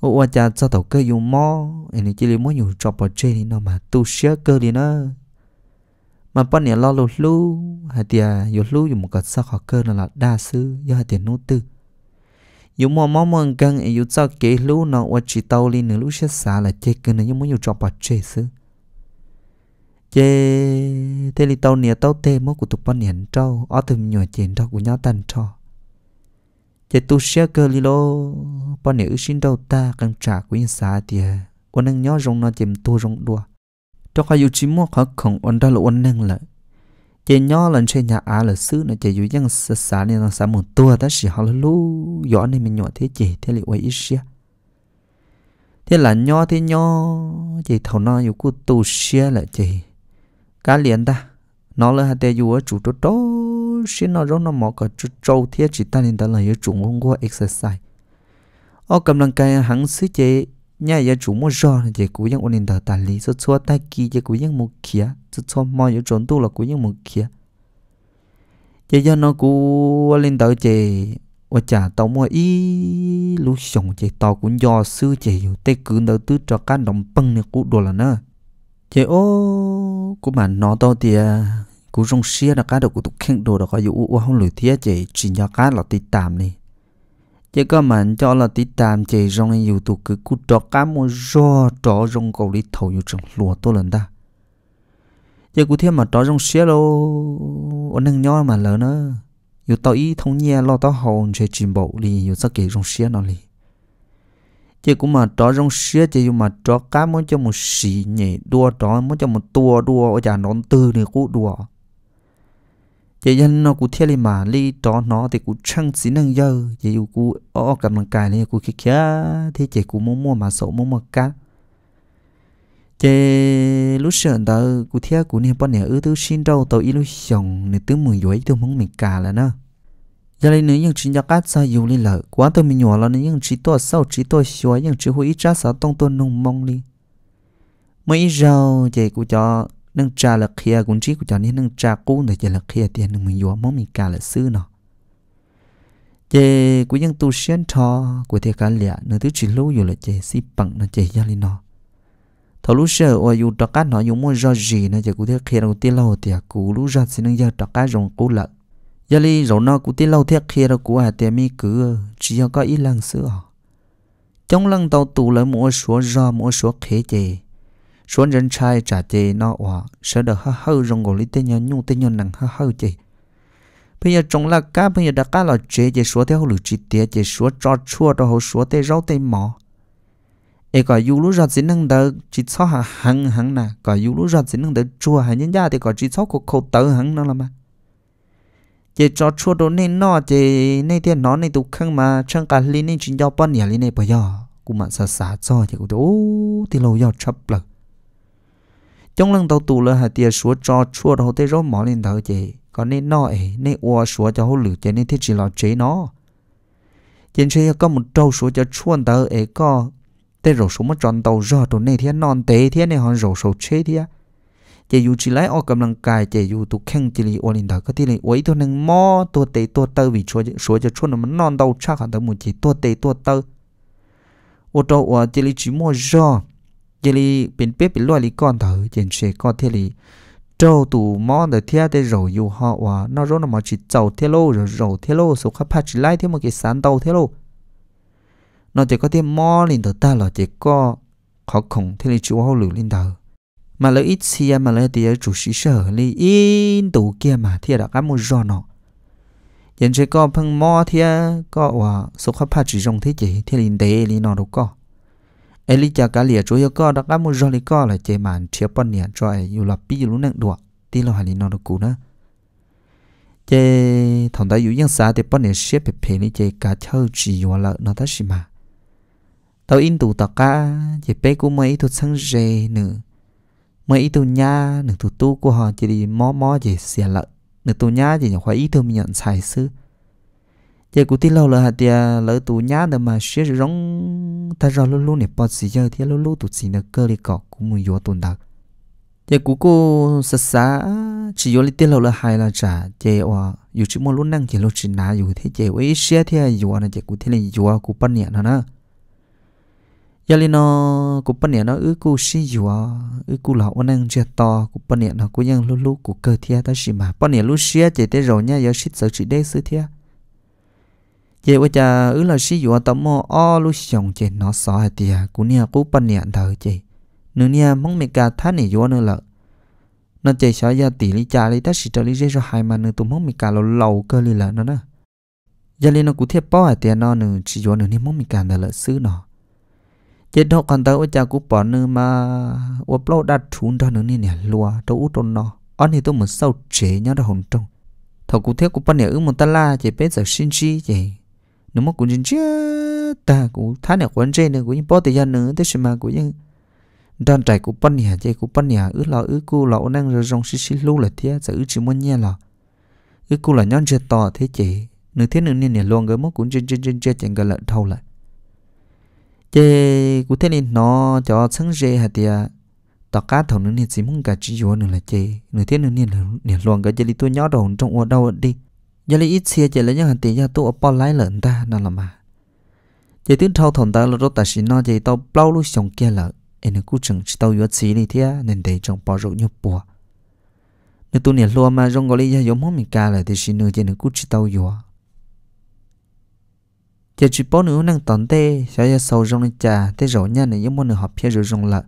Speaker 1: ô cha cho tàu cơ dùng mỏ ấy nửa chỉ lấy mỗi nhiều cho bỏ chơi thì nó mà tu xia cơ đi nó mà bọn nè lo lù lù hay tiề dù lù dù một cái sao họ cơ là đa sư do hay tiề nô tư dù mua máu mông gần, dù sao kể lù nó qua chỉ tàu lên nữa lù sẽ xả là chơi cơ này nhưng muốn dù chọn bạc chơi sư chơi thế thì tàu nè tàu tê máu của tụi bọn nè trâu ở từ nhỏ tiền trâu của nhau tan trò, chơi tu sẽ cơ li lô bọn nè ư xin đâu ta căng trả của nhân xả tiề quan năng nhỏ rong nó chìm tu rong đua cho cái yêu chỉ mua khó khổng ổn đó là ổn năng lại chị nhỏ lần chơi nhà á là xứ nó chị dù dân xa xa nên là xa một tua ta chỉ họ là lú gió nên mình nhỏ thế chị thế liệu quay ít xia thế là nhỏ thế nhỏ chị thầu nó dù cô tu xia là chị cá liền ta nó là hai tê dù ở chủ trâu trâu xin nó rong nó mò cả trâu trâu thế chị ta nên ta là yêu chủ ngon qua exercise ô cầm lần cây hẳn xứ chị nhà giờ chủ mua rò thì cú dân ổn định đào tài lý số số tay kỳ giờ cú dân một kia số số mò giờ trốn tu là cú dân một kia giờ giờ nó cú ổn định đào chị và trả tàu mua ý lúc sống chị tàu cũng do sư chị hiểu tê cứ đầu tư cho các đồng bằng này cú đồ là nữa chị ô cú mà nó tàu thì à, cú rong xia là cá đồ cú tụ khen đồ là có dụ ô không lười thiệt chị chỉ cho cá là tì tạm này chỉ có mình cho là tí tạm chỉ rong anh yêu tụ cứ cú trọ cá mua do trọ rong cầu đi thầu yêu trong lúa tôi lần ta giờ cú thêm mà trọ rong xé lô ở nâng nhó mà lớn nữa dù tao ý thông nhẹ lo tao hồn sẽ trình bộ đi dù sắc kỳ rong xé nó đi chứ cũng mà trọ rong xía chỉ mà trọ cá muốn cho một xì nhẹ đua trọ muốn cho một tua đua ở nhà nón tư này cũng đua vậy dân nó cũng thiệt mà li đó nó thì cũng chẳng chỉ năng giờ vậy cũng ở cầm năng cài này cũng kia kia thế chị cũng muốn mua mà sổ muốn mua cá chị lúc sớm đó cũng thiệt cũng nên bọn này ư tôi xin đâu tôi ít lúc sớm nên tôi mừng dối tôi muốn mình cả là nữa giờ đây nếu những chuyện nhà cát sao yêu lên lợ quá tôi mình nhỏ là nếu những chỉ tôi sau chỉ tôi xóa những chỉ hồi ít ra sao tông tôi nung mong đi mấy rau chị cũng cho nâng trà là khía cũng chỉ của cháu nên nâng trà cũ để chỉ là khía tiền nâng mình vừa mong mình cả là sư nó chế của những tu xuyên thọ của thế cả lẽ nâng thứ chỉ lưu rồi là chế si bằng là chế gia lên nó thọ lúc sơ ở dù đặc cá nó dùng mua do gì nó chế của thế khía đầu tiên lâu thì à, cũ lúc ra xin nâng giờ đặc cá dùng cũ lợn giờ đi rồi nó cũng tiết lâu thiết kia đâu cũng à tiền mi cứ chỉ có ít lần sữa trong lần đầu tù lại mua số ra mua số khế chế xuân dân trai trả tê nó hòa sợ được hơ hơ rong ngồi lấy tên nhau nhung tên nhau nặng hơ hơ chị bây giờ trồng là cá bây giờ đã cá là chế chế số theo lử chỉ tía chế số cho chua đó hồ số tê rau tê mỏ e có yêu lú ra chỉ năng đỡ chỉ cho hàng hàng hàng nè có yêu lú ra chỉ năng đỡ chua hàng nhân gia thì có chỉ cho cô khâu tớ hàng nó là mà chế cho chua đó nên nó chế nên tiền nó nên tụ khăng mà chẳng cả lý nên chỉ giao bao nhà lý này bây giờ cũng mà sợ sợ cho chế cũng ô thì lâu giao chấp lực chúng lần đầu tù là hạt tiền số cho chua đầu tê rốt mỏ lên thở chị còn nên nói nên ua số cho hồ lửa cho nên thiết chỉ là chế nó trên xe có một trâu số cho chuan tờ ấy có tê rổ số mất tròn tàu giờ tụ này thế non tế thế này hòn rổ số chế thế chỉ dù chỉ lấy ô cầm lăng cài chỉ dù tụ khen chỉ lấy ô linh thở có tí li ấy tụ nâng mò tụ tế tụ tơ vì số số cho chuan nó mất non tàu chắc hẳn tàu một chỉ tụ tế tụ tơ ô trâu ô chỉ lấy chỉ mò giờ giờ li bên bếp bị loài li con thở trên xe con thế li trâu tù mò để thế để rồi dù họ và nó rồi nó mà chỉ trâu thế lô rồi rồi thế lô số khác phát chỉ lại thêm một cái sán tàu thế lô nó chỉ có thêm mò lên đầu ta là chỉ có khó khổng thế li chú hậu lử lên đầu mà lấy ít xia mà lấy tiền chủ sĩ sở li in tù kia mà thế đã cá một giò nó hiện sẽ có phăng mò thế có và số khác phát chỉ rong thế chỉ thế liền đề li nó đâu có Elijah cả lìa chúa yêu co đó các một rồi lì co là chế màn chia bận nhẹ cho ai yêu là pi luôn nặng đuổi tí lo hành lý nó được cú nữa chế thằng ta yêu yên xa thì bận nhẹ xếp bẹp bẹp này chế cả chơi chỉ yêu là nó ta xí mà tao in tụ tao cả chế bé của mấy tụ sang rề nữa mấy tụ nhà nữa tụ tu của họ chế đi mò mò chế xẻ lợn nữa tụ nhà chế nhà khoái ít tụ mình nhận xài xứ giờ cụ tí lâu là hạt tia lỡ tù nhá được mà xế rong ta rồi lâu lâu này bọt xì giờ thì lâu lâu tụ xì nè cơ đi cọ cũng muốn yếu tồn đặc giờ cụ cô sá sá chỉ yếu tí lâu là hai là trả giờ à dù chỉ muốn lú năng chỉ lâu chỉ ná dù thế giờ ấy xế thì yếu là giờ cụ thế là yếu cụ bận nhẹ nó nữa giờ lên nó cụ bận nhẹ nó ứ cụ xí yếu ứ cụ lão anh ăn chết to cụ bận nhẹ nó cũng lâu lâu cụ cơ thiệt ta xí mà bận nhẹ lú xế giờ thế rồi nhá giờ xí sợ chỉ đây xứ thiệt giờ bây giờ ứ là sử dụng tấm mô o lu sòng chị nó sợ hay tiệt cũng nha cũng bận nhẹ đời chế, nữa nha mong mình cả tháng này vô nữa lợ, nó chế sợ giờ tì lý cha lý tất sự trợ lý dễ cho hai mà nữa tụi mong mình cả lâu lâu cơ lý lợ nó à, nè, giờ lý nó cũng thiết bỏ hay tiệt nó nữa sử vô nữa nên mong mình cả là lợi xứ nó chế đâu con tới ừ, bây giờ cũng bỏ nữa mà upload đặt chúng đó nữa nè nè lúa đâu út nó anh thì tôi muốn sâu chế nhá đó hồn trông thầu cũng thiết cũng bận nhẹ ứ một ta la chị biết giờ sinh chi chế nếu mà cũng chưa ta cũng thái này quan chơi này cũng như bao thời gian nữa tới xem mà cũng như đàn trải cũng bắn nhà chơi cũng bắn nhà ước lo ước cô lo năng rồi rong xí xí lú là thế giờ ước chỉ muốn nhẹ là ước cô là nhon chơi to thế chị nửa thế nửa nè nè luôn cái mất cũng chân chân chân trên chẳng gọi là thâu lại chơi cũng thế nên nó cho sáng rê hạt thì tao cá thầu nửa nè chỉ muốn cả chỉ vô nửa là chơi nửa thế nửa nè nè luôn cái chơi đi tôi nhớ đầu trong ô đâu đi giờ lấy ít xe giờ lấy những hàng tiền giờ tôi ở bao lái lợn ta nó là mà giờ tiếng thâu thòng ta là rốt ta xin nó giờ tao bao lúc sống kia là em cứ chừng tao yếu xí này thế nên để trong bao rượu nhấp bùa nếu tôi nè luôn mà rong gọi là giờ giống hôm mình cả là thì xin nữa giờ nên cứ chỉ tao yếu giờ chỉ bao nữa năng tận tê sẽ giờ sầu rong lên trà tê nha này giống món nữa họp phía rồi. rong lợn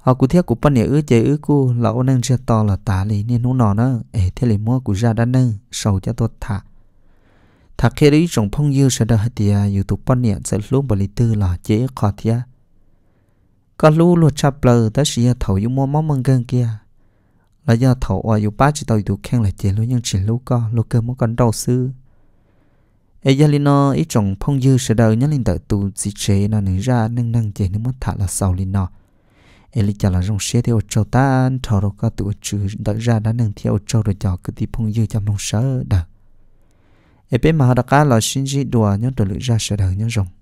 Speaker 1: họ cứ thiết cụ bắt nhảy ư chế ư cụ là ô nâng chia to là tả lý nên nó nọ nó ế eh, thế lý mua cụ ra đã nâng sầu cho tôi thả thả khi đấy trong phong yêu sẽ đợi thì youtube bắt nhảy sẽ luôn bởi lý tư là chế khó thia có lũ luật chạp lờ ta chỉ thầu yêu mua móng mong gần kia là do thầu ở yêu ba chỉ tàu yêu khen là chế luôn nhưng chỉ lũ co lũ cơ mua con đầu sư eh, ấy giờ linh nó ít trong phong dư sẽ đợi nhá linh tự tù chế nó nâng ra nâng nâng chế nó mất thả là sầu linh nó eli chả là rong xe theo trâu ta, thọ rồi có tụ trừ đợi ra đã nâng theo trâu rồi chọn cái thì phong dư trong lòng sợ đã ebe mà họ đã cá là xin gì đùa nhóm tụ lựa ra sợ đời nhóm rồng